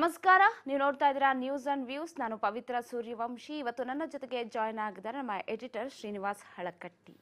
ನಮಸ್ಕಾರ ನೀವು ನೋಡ್ತಾ ಇದ್ದೀರಾ ನ್ಯೂಸ್ ಅಂಡ್ ವ್ಯೂಸ್ ನಾನು ಪವಿತ್ರ ಸೂರ್ಯವಂಶಿ ಇವತ್ತು ನನ್ನ ಜೊತೆಗೆ ಜಾಯ್ನ್ ಆಗಿದ್ದಾರೆ ನಮ್ಮ ಎಡಿಟರ್ ಶ್ರೀನಿವಾಸ್ ಹಳಕಟ್ಟಿ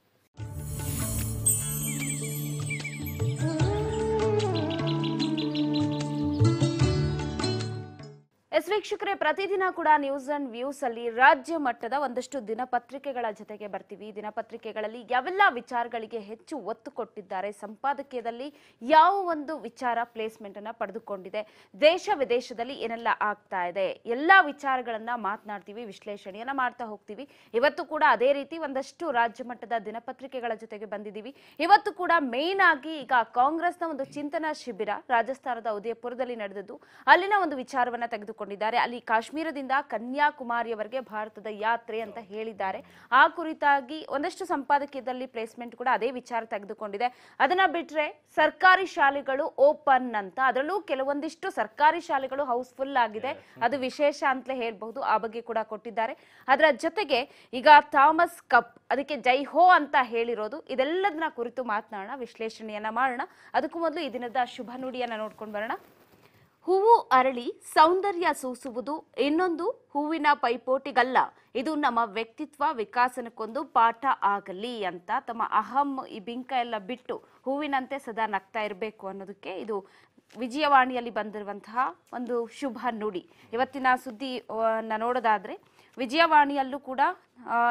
ಎಸ್ ವೀಕ್ಷಕರೇ ಪ್ರತಿದಿನ ಕೂಡ ನ್ಯೂಸ್ ಅಂಡ್ ವ್ಯೂಸ್ ಅಲ್ಲಿ ರಾಜ್ಯ ಮಟ್ಟದ ಒಂದಷ್ಟು ದಿನಪತ್ರಿಕೆಗಳ ಜೊತೆಗೆ ಬರ್ತೀವಿ ದಿನಪತ್ರಿಕೆಗಳಲ್ಲಿ ಯಾವೆಲ್ಲ ವಿಚಾರಗಳಿಗೆ ಹೆಚ್ಚು ಒತ್ತು ಕೊಟ್ಟಿದ್ದಾರೆ ಸಂಪಾದಕೀಯದಲ್ಲಿ ಯಾವ ಒಂದು ವಿಚಾರ ಪ್ಲೇಸ್ಮೆಂಟ್ ಅನ್ನ ಪಡೆದುಕೊಂಡಿದೆ ದೇಶ ವಿದೇಶದಲ್ಲಿ ಏನೆಲ್ಲ ಆಗ್ತಾ ಇದೆ ಎಲ್ಲ ವಿಚಾರಗಳನ್ನ ಮಾತನಾಡ್ತೀವಿ ವಿಶ್ಲೇಷಣೆಯನ್ನ ಮಾಡ್ತಾ ಹೋಗ್ತೀವಿ ಇವತ್ತು ಕೂಡ ಅದೇ ರೀತಿ ಒಂದಷ್ಟು ರಾಜ್ಯ ಮಟ್ಟದ ದಿನಪತ್ರಿಕೆಗಳ ಜೊತೆಗೆ ಬಂದಿದ್ದೀವಿ ಇವತ್ತು ಕೂಡ ಮೇನ್ ಆಗಿ ಈಗ ಕಾಂಗ್ರೆಸ್ನ ಒಂದು ಚಿಂತನಾ ಶಿಬಿರ ರಾಜಸ್ಥಾನದ ಉದಯಪುರದಲ್ಲಿ ನಡೆದದ್ದು ಅಲ್ಲಿನ ಒಂದು ವಿಚಾರವನ್ನ ತೆಗೆದು ಪಡೆದುಕೊಂಡಿದ್ದಾರೆ ಅಲ್ಲಿ ಕಾಶ್ಮೀರದಿಂದ ಕನ್ಯಾಕುಮಾರಿಯವರೆಗೆ ಭಾರತದ ಯಾತ್ರೆ ಅಂತ ಹೇಳಿದ್ದಾರೆ ಆ ಕುರಿತಾಗಿ ಒಂದಷ್ಟು ಸಂಪಾದಕೀಯದಲ್ಲಿ ಪ್ಲೇಸ್ಮೆಂಟ್ ಕೂಡ ಅದೇ ವಿಚಾರ ತೆಗೆದುಕೊಂಡಿದೆ ಅದನ್ನ ಬಿಟ್ರೆ ಸರ್ಕಾರಿ ಶಾಲೆಗಳು ಓಪನ್ ಅಂತ ಅದರಲ್ಲೂ ಕೆಲವೊಂದಿಷ್ಟು ಸರ್ಕಾರಿ ಶಾಲೆಗಳು ಹೌಸ್ಫುಲ್ ಆಗಿದೆ ಅದು ವಿಶೇಷ ಅಂತಲೇ ಹೇಳ್ಬಹುದು ಆ ಬಗ್ಗೆ ಕೂಡ ಕೊಟ್ಟಿದ್ದಾರೆ ಅದರ ಜೊತೆಗೆ ಈಗ ಥಾಮಸ್ ಕಪ್ ಅದಕ್ಕೆ ಜೈ ಹೋ ಅಂತ ಹೇಳಿರೋದು ಇದೆಲ್ಲದನ್ನ ಕುರಿತು ಮಾತನಾಡೋಣ ವಿಶ್ಲೇಷಣೆಯನ್ನ ಮಾಡೋಣ ಅದಕ್ಕೂ ಮೊದಲು ಈ ದಿನದ ಶುಭ ನುಡಿಯನ್ನ ನೋಡ್ಕೊಂಡು ಬರೋಣ ಹೂವು ಅರಳಿ ಸೌಂದರ್ಯ ಸೂಸುವುದು ಇನ್ನೊಂದು ಹೂವಿನ ಪೈಪೋಟಿಗಲ್ಲ ಇದು ನಮ್ಮ ವ್ಯಕ್ತಿತ್ವ ವಿಕಾಸನಕ್ಕೊಂದು ಪಾಠ ಆಗಲಿ ಅಂತ ತಮ್ಮ ಅಹಂ ಈ ಬಿಂಕ ಎಲ್ಲ ಬಿಟ್ಟು ಹೂವಿನಂತೆ ಸದಾ ನಗ್ತಾ ಇರಬೇಕು ಅನ್ನೋದಕ್ಕೆ ಇದು ವಿಜಯವಾಣಿಯಲ್ಲಿ ಬಂದಿರುವಂತಹ ಒಂದು ಶುಭ ನುಡಿ ಇವತ್ತಿನ ಸುದ್ದಿ ನೋಡೋದಾದರೆ ವಿಜಯವಾಣಿಯಲ್ಲೂ ಕೂಡ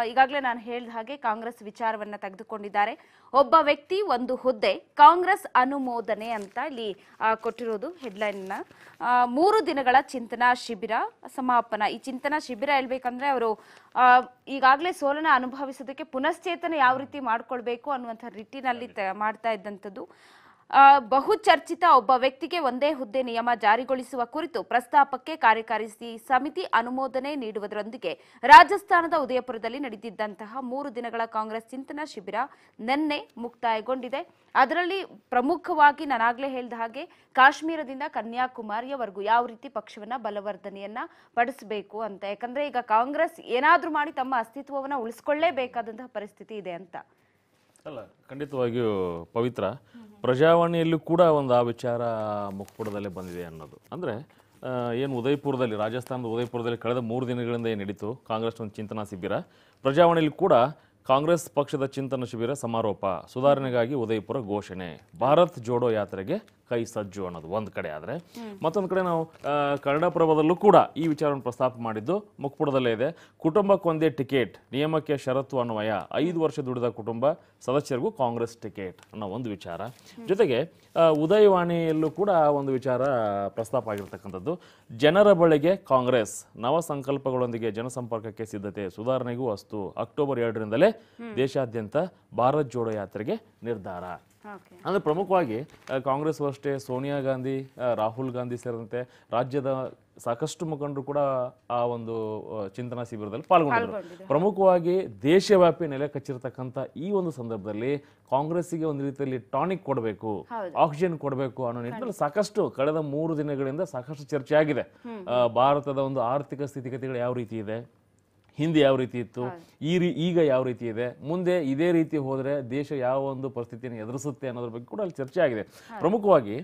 ಈಗಾಗಲೇ ನಾನು ಹೇಳಿದ ಹಾಗೆ ಕಾಂಗ್ರೆಸ್ ವಿಚಾರವನ್ನು ತೆಗೆದುಕೊಂಡಿದ್ದಾರೆ ಒಬ್ಬ ವ್ಯಕ್ತಿ ಒಂದು ಹುದ್ದೆ ಕಾಂಗ್ರೆಸ್ ಅನುಮೋದನೆ ಅಂತ ಇಲ್ಲಿ ಕೊಟ್ಟಿರೋದು ಹೆಡ್ಲೈನ್ನ ಮೂರು ದಿನಗಳ ಚಿಂತನಾ ಶಿಬಿರ ಸಮಾಪನ ಈ ಚಿಂತನಾ ಶಿಬಿರ ಹೇಳ್ಬೇಕಂದ್ರೆ ಅವರು ಈಗಾಗಲೇ ಸೋಲನ ಅನುಭವಿಸೋದಕ್ಕೆ ಪುನಶ್ಚೇತನ ಯಾವ ರೀತಿ ಮಾಡ್ಕೊಳ್ಬೇಕು ಅನ್ನುವಂಥ ನಿಟ್ಟಿನಲ್ಲಿ ಮಾಡ್ತಾ ಇದ್ದಂಥದ್ದು ಬಹುಚರ್ಚಿತ ಒಬ್ಬ ವ್ಯಕ್ತಿಗೆ ಒಂದೇ ಹುದ್ದೆ ನಿಯಮ ಜಾರಿಗೊಳಿಸುವ ಕುರಿತು ಪ್ರಸ್ತಾಪಕ್ಕೆ ಕಾರ್ಯಕಾರಿ ಸಮಿತಿ ಅನುಮೋದನೆ ನೀಡುವುದರೊಂದಿಗೆ ರಾಜಸ್ಥಾನದ ಉದಯಪುರದಲ್ಲಿ ನಡೆದಿದ್ದಂತಹ ಮೂರು ದಿನಗಳ ಕಾಂಗ್ರೆಸ್ ಚಿಂತನ ಶಿಬಿರ ನಿನ್ನೆ ಮುಕ್ತಾಯಗೊಂಡಿದೆ ಅದರಲ್ಲಿ ಪ್ರಮುಖವಾಗಿ ನಾನಾಗಲೇ ಹೇಳಿದ ಹಾಗೆ ಕಾಶ್ಮೀರದಿಂದ ಕನ್ಯಾಕುಮಾರಿಯವರೆಗೂ ಯಾವ ರೀತಿ ಪಕ್ಷವನ್ನ ಬಲವರ್ಧನೆಯನ್ನ ಪಡಿಸಬೇಕು ಅಂತ ಯಾಕಂದ್ರೆ ಈಗ ಕಾಂಗ್ರೆಸ್ ಏನಾದರೂ ಮಾಡಿ ತಮ್ಮ ಅಸ್ತಿತ್ವವನ್ನು ಉಳಿಸ್ಕೊಳ್ಳೇಬೇಕಾದಂತಹ ಪರಿಸ್ಥಿತಿ ಇದೆ ಅಂತ ಅಲ್ಲ ಖಂಡಿತವಾಗಿಯೂ ಪವಿತ್ರ ಪ್ರಜಾವಾಣಿಯಲ್ಲೂ ಕೂಡ ಒಂದು ಆ ವಿಚಾರ ಮುಖಪುಟದಲ್ಲೇ ಬಂದಿದೆ ಅನ್ನೋದು ಅಂದರೆ ಏನು ಉದಯಪುರದಲ್ಲಿ ರಾಜಸ್ಥಾನದ ಉದಯಪುರದಲ್ಲಿ ಕಳೆದ ಮೂರು ದಿನಗಳಿಂದ ಏನು ನಡೀತು ಕಾಂಗ್ರೆಸ್ ಒಂದು ಚಿಂತನಾ ಶಿಬಿರ ಪ್ರಜಾವಾಣಿಯಲ್ಲಿ ಕೂಡ ಕಾಂಗ್ರೆಸ್ ಪಕ್ಷದ ಚಿಂತನ ಶಿಬಿರ ಸಮಾರೋಪ ಸುಧಾರಣೆಗಾಗಿ ಉದಯಪುರ ಘೋಷಣೆ ಭಾರತ್ ಜೋಡೋ ಯಾತ್ರೆಗೆ ಕೈ ಸಜ್ಜು ಅನ್ನೋದು ಒಂದು ಕಡೆ ಆದರೆ ಮತ್ತೊಂದು ಕಡೆ ನಾವು ಕನ್ನಡಪ್ರಭದಲ್ಲೂ ಕೂಡ ಈ ವಿಚಾರವನ್ನು ಪ್ರಸ್ತಾಪ ಮಾಡಿದ್ದು ಮುಕ್ಪುಡದಲ್ಲೇ ಇದೆ ಕುಟುಂಬಕ್ಕೊಂದೇ ಟಿಕೆಟ್ ನಿಯಮಕ್ಕೆ ಷರತ್ತು ಅನ್ವಯ ಐದು ವರ್ಷ ದುಡಿದ ಕುಟುಂಬ ಸದಸ್ಯರಿಗೂ ಕಾಂಗ್ರೆಸ್ ಟಿಕೆಟ್ ಅನ್ನೋ ಒಂದು ವಿಚಾರ ಜೊತೆಗೆ ಉದಯವಾಣಿಯಲ್ಲೂ ಕೂಡ ಒಂದು ವಿಚಾರ ಪ್ರಸ್ತಾಪ ಆಗಿರ್ತಕ್ಕಂಥದ್ದು ಜನರ ಬಳಿಗೆ ಕಾಂಗ್ರೆಸ್ ನವ ಸಂಕಲ್ಪಗಳೊಂದಿಗೆ ಜನಸಂಪರ್ಕಕ್ಕೆ ಸಿದ್ಧತೆ ಸುಧಾರಣೆಗೂ ಅಸ್ತು ಅಕ್ಟೋಬರ್ ಎರಡರಿಂದಲೇ ದೇಶಾದ್ಯಂತ ಭಾರತ್ ಜೋಡೋ ಯಾತ್ರೆಗೆ ನಿರ್ಧಾರ ಅಂದ್ರೆ ಪ್ರಮುಖವಾಗಿ ಕಾಂಗ್ರೆಸ್ ಅಷ್ಟೇ ಸೋನಿಯಾ ಗಾಂಧಿ ರಾಹುಲ್ ಗಾಂಧಿ ಸೇರಿದಂತೆ ರಾಜ್ಯದ ಸಾಕಷ್ಟು ಮುಖಂಡರು ಕೂಡ ಆ ಒಂದು ಚಿಂತನಾ ಶಿಬಿರದಲ್ಲಿ ಪಾಲ್ಗೊಂಡಿದ್ದರು ಪ್ರಮುಖವಾಗಿ ದೇಶವ್ಯಾಪಿ ನೆಲೆ ಕಚ್ಚಿರತಕ್ಕಂಥ ಈ ಒಂದು ಸಂದರ್ಭದಲ್ಲಿ ಕಾಂಗ್ರೆಸ್ಸಿಗೆ ಒಂದು ರೀತಿಯಲ್ಲಿ ಟಾನಿಕ್ ಕೊಡಬೇಕು ಆಕ್ಸಿಜನ್ ಕೊಡಬೇಕು ಅನ್ನೋ ನಿಟ್ಟಿನಲ್ಲಿ ಸಾಕಷ್ಟು ಕಳೆದ ಮೂರು ದಿನಗಳಿಂದ ಸಾಕಷ್ಟು ಚರ್ಚೆ ಆಗಿದೆ ಭಾರತದ ಒಂದು ಆರ್ಥಿಕ ಸ್ಥಿತಿಗತಿಗಳು ಯಾವ ರೀತಿ ಇದೆ ಹಿಂದೆ ಯಾವ ರೀತಿ ಇತ್ತು ಈ ರೀ ಈಗ ಯಾವ ರೀತಿ ಇದೆ ಮುಂದೆ ಇದೇ ರೀತಿ ಹೋದರೆ ದೇಶ ಯಾವ ಒಂದು ಪರಿಸ್ಥಿತಿಯನ್ನು ಎದುರಿಸುತ್ತೆ ಅನ್ನೋದ್ರ ಬಗ್ಗೆ ಕೂಡ ಅಲ್ಲಿ ಚರ್ಚೆ ಆಗಿದೆ ಪ್ರಮುಖವಾಗಿ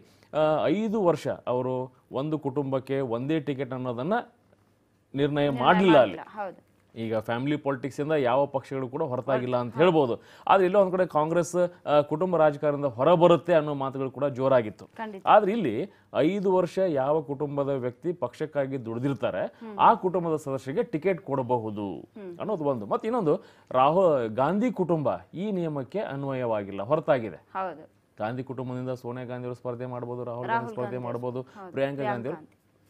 ಐದು ವರ್ಷ ಅವರು ಒಂದು ಕುಟುಂಬಕ್ಕೆ ಒಂದೇ ಟಿಕೆಟ್ ಅನ್ನೋದನ್ನು ನಿರ್ಣಯ ಮಾಡಲಿಲ್ಲ ಅಲ್ಲಿ ಈಗ ಫ್ಯಾಮಿಲಿ ಇಂದ ಯಾವ ಪಕ್ಷಗಳು ಕೂಡ ಹೊರತಾಗಿಲ್ಲ ಅಂತ ಹೇಳ್ಬೋದು ಆದ್ರೆ ಎಲ್ಲೋ ಒಂದ್ ಕಾಂಗ್ರೆಸ್ ಕುಟುಂಬ ಹೊರ ಹೊರಬರುತ್ತೆ ಅನ್ನೋ ಮಾತುಗಳು ಕೂಡ ಜೋರಾಗಿತ್ತು ಆದ್ರೆ ಇಲ್ಲಿ ಐದು ವರ್ಷ ಯಾವ ಕುಟುಂಬದ ವ್ಯಕ್ತಿ ಪಕ್ಷಕ್ಕಾಗಿ ದುಡಿದಿರ್ತಾರೆ ಆ ಕುಟುಂಬದ ಸದಸ್ಯರಿಗೆ ಟಿಕೆಟ್ ಕೊಡಬಹುದು ಅನ್ನೋದು ಒಂದು ಮತ್ತೆ ಇನ್ನೊಂದು ರಾಹುಲ್ ಗಾಂಧಿ ಕುಟುಂಬ ಈ ನಿಯಮಕ್ಕೆ ಅನ್ವಯವಾಗಿಲ್ಲ ಹೊರತಾಗಿದೆ ಗಾಂಧಿ ಕುಟುಂಬದಿಂದ ಸೋನಿಯಾ ಗಾಂಧಿ ಅವರು ಸ್ಪರ್ಧೆ ಮಾಡಬಹುದು ರಾಹುಲ್ ಗಾಂಧಿ ಸ್ಪರ್ಧೆ ಮಾಡಬಹುದು ಪ್ರಿಯಾಂಕಾ ಗಾಂಧಿ ಅವರು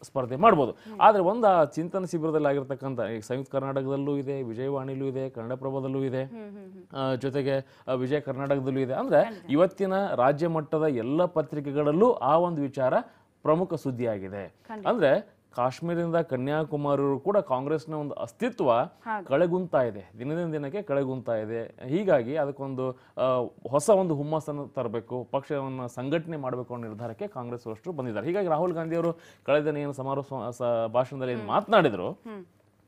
ಸ್ಪರ್ಧೆ ಮಾಡ್ಬೋದು ಆದರೆ ಒಂದು ಆ ಚಿಂತನ ಶಿಬಿರದಲ್ಲಿ ಆಗಿರ್ತಕ್ಕಂಥ ಈಗ ಸಂಯುಕ್ತ ಕರ್ನಾಟಕದಲ್ಲೂ ಇದೆ ವಿಜಯವಾಣಿಲೂ ಇದೆ ಕನ್ನಡಪ್ರಭದಲ್ಲೂ ಇದೆ ಜೊತೆಗೆ ವಿಜಯ ಕರ್ನಾಟಕದಲ್ಲೂ ಇದೆ ಅಂದರೆ ಇವತ್ತಿನ ರಾಜ್ಯ ಮಟ್ಟದ ಎಲ್ಲ ಪತ್ರಿಕೆಗಳಲ್ಲೂ ಆ ಒಂದು ವಿಚಾರ ಪ್ರಮುಖ ಸುದ್ದಿಯಾಗಿದೆ ಅಂದರೆ ಕಾಶ್ಮೀರದಿಂದ ಕನ್ಯಾಕುಮಾರಿಯವರು ಕೂಡ ಕಾಂಗ್ರೆಸ್ನ ಒಂದು ಅಸ್ತಿತ್ವ ಕಳೆಗುಂತಾ ಇದೆ ದಿನದಿಂದ ದಿನಕ್ಕೆ ಕಳೆಗುಂತಾ ಇದೆ ಹೀಗಾಗಿ ಅದಕ್ಕೊಂದು ಹೊಸ ಒಂದು ಹುಮ್ಮಸ್ಸನ್ನು ತರಬೇಕು ಪಕ್ಷವನ್ನು ಸಂಘಟನೆ ಮಾಡಬೇಕು ಅನ್ನೋ ನಿರ್ಧಾರಕ್ಕೆ ಕಾಂಗ್ರೆಸ್ ಅಷ್ಟು ಬಂದಿದ್ದಾರೆ ಹೀಗಾಗಿ ರಾಹುಲ್ ಗಾಂಧಿ ಅವರು ಕಳೆದ ಏನು ಸಮಾರೋಹ ಭಾಷಣದಲ್ಲಿ ಏನು ಮಾತನಾಡಿದ್ರು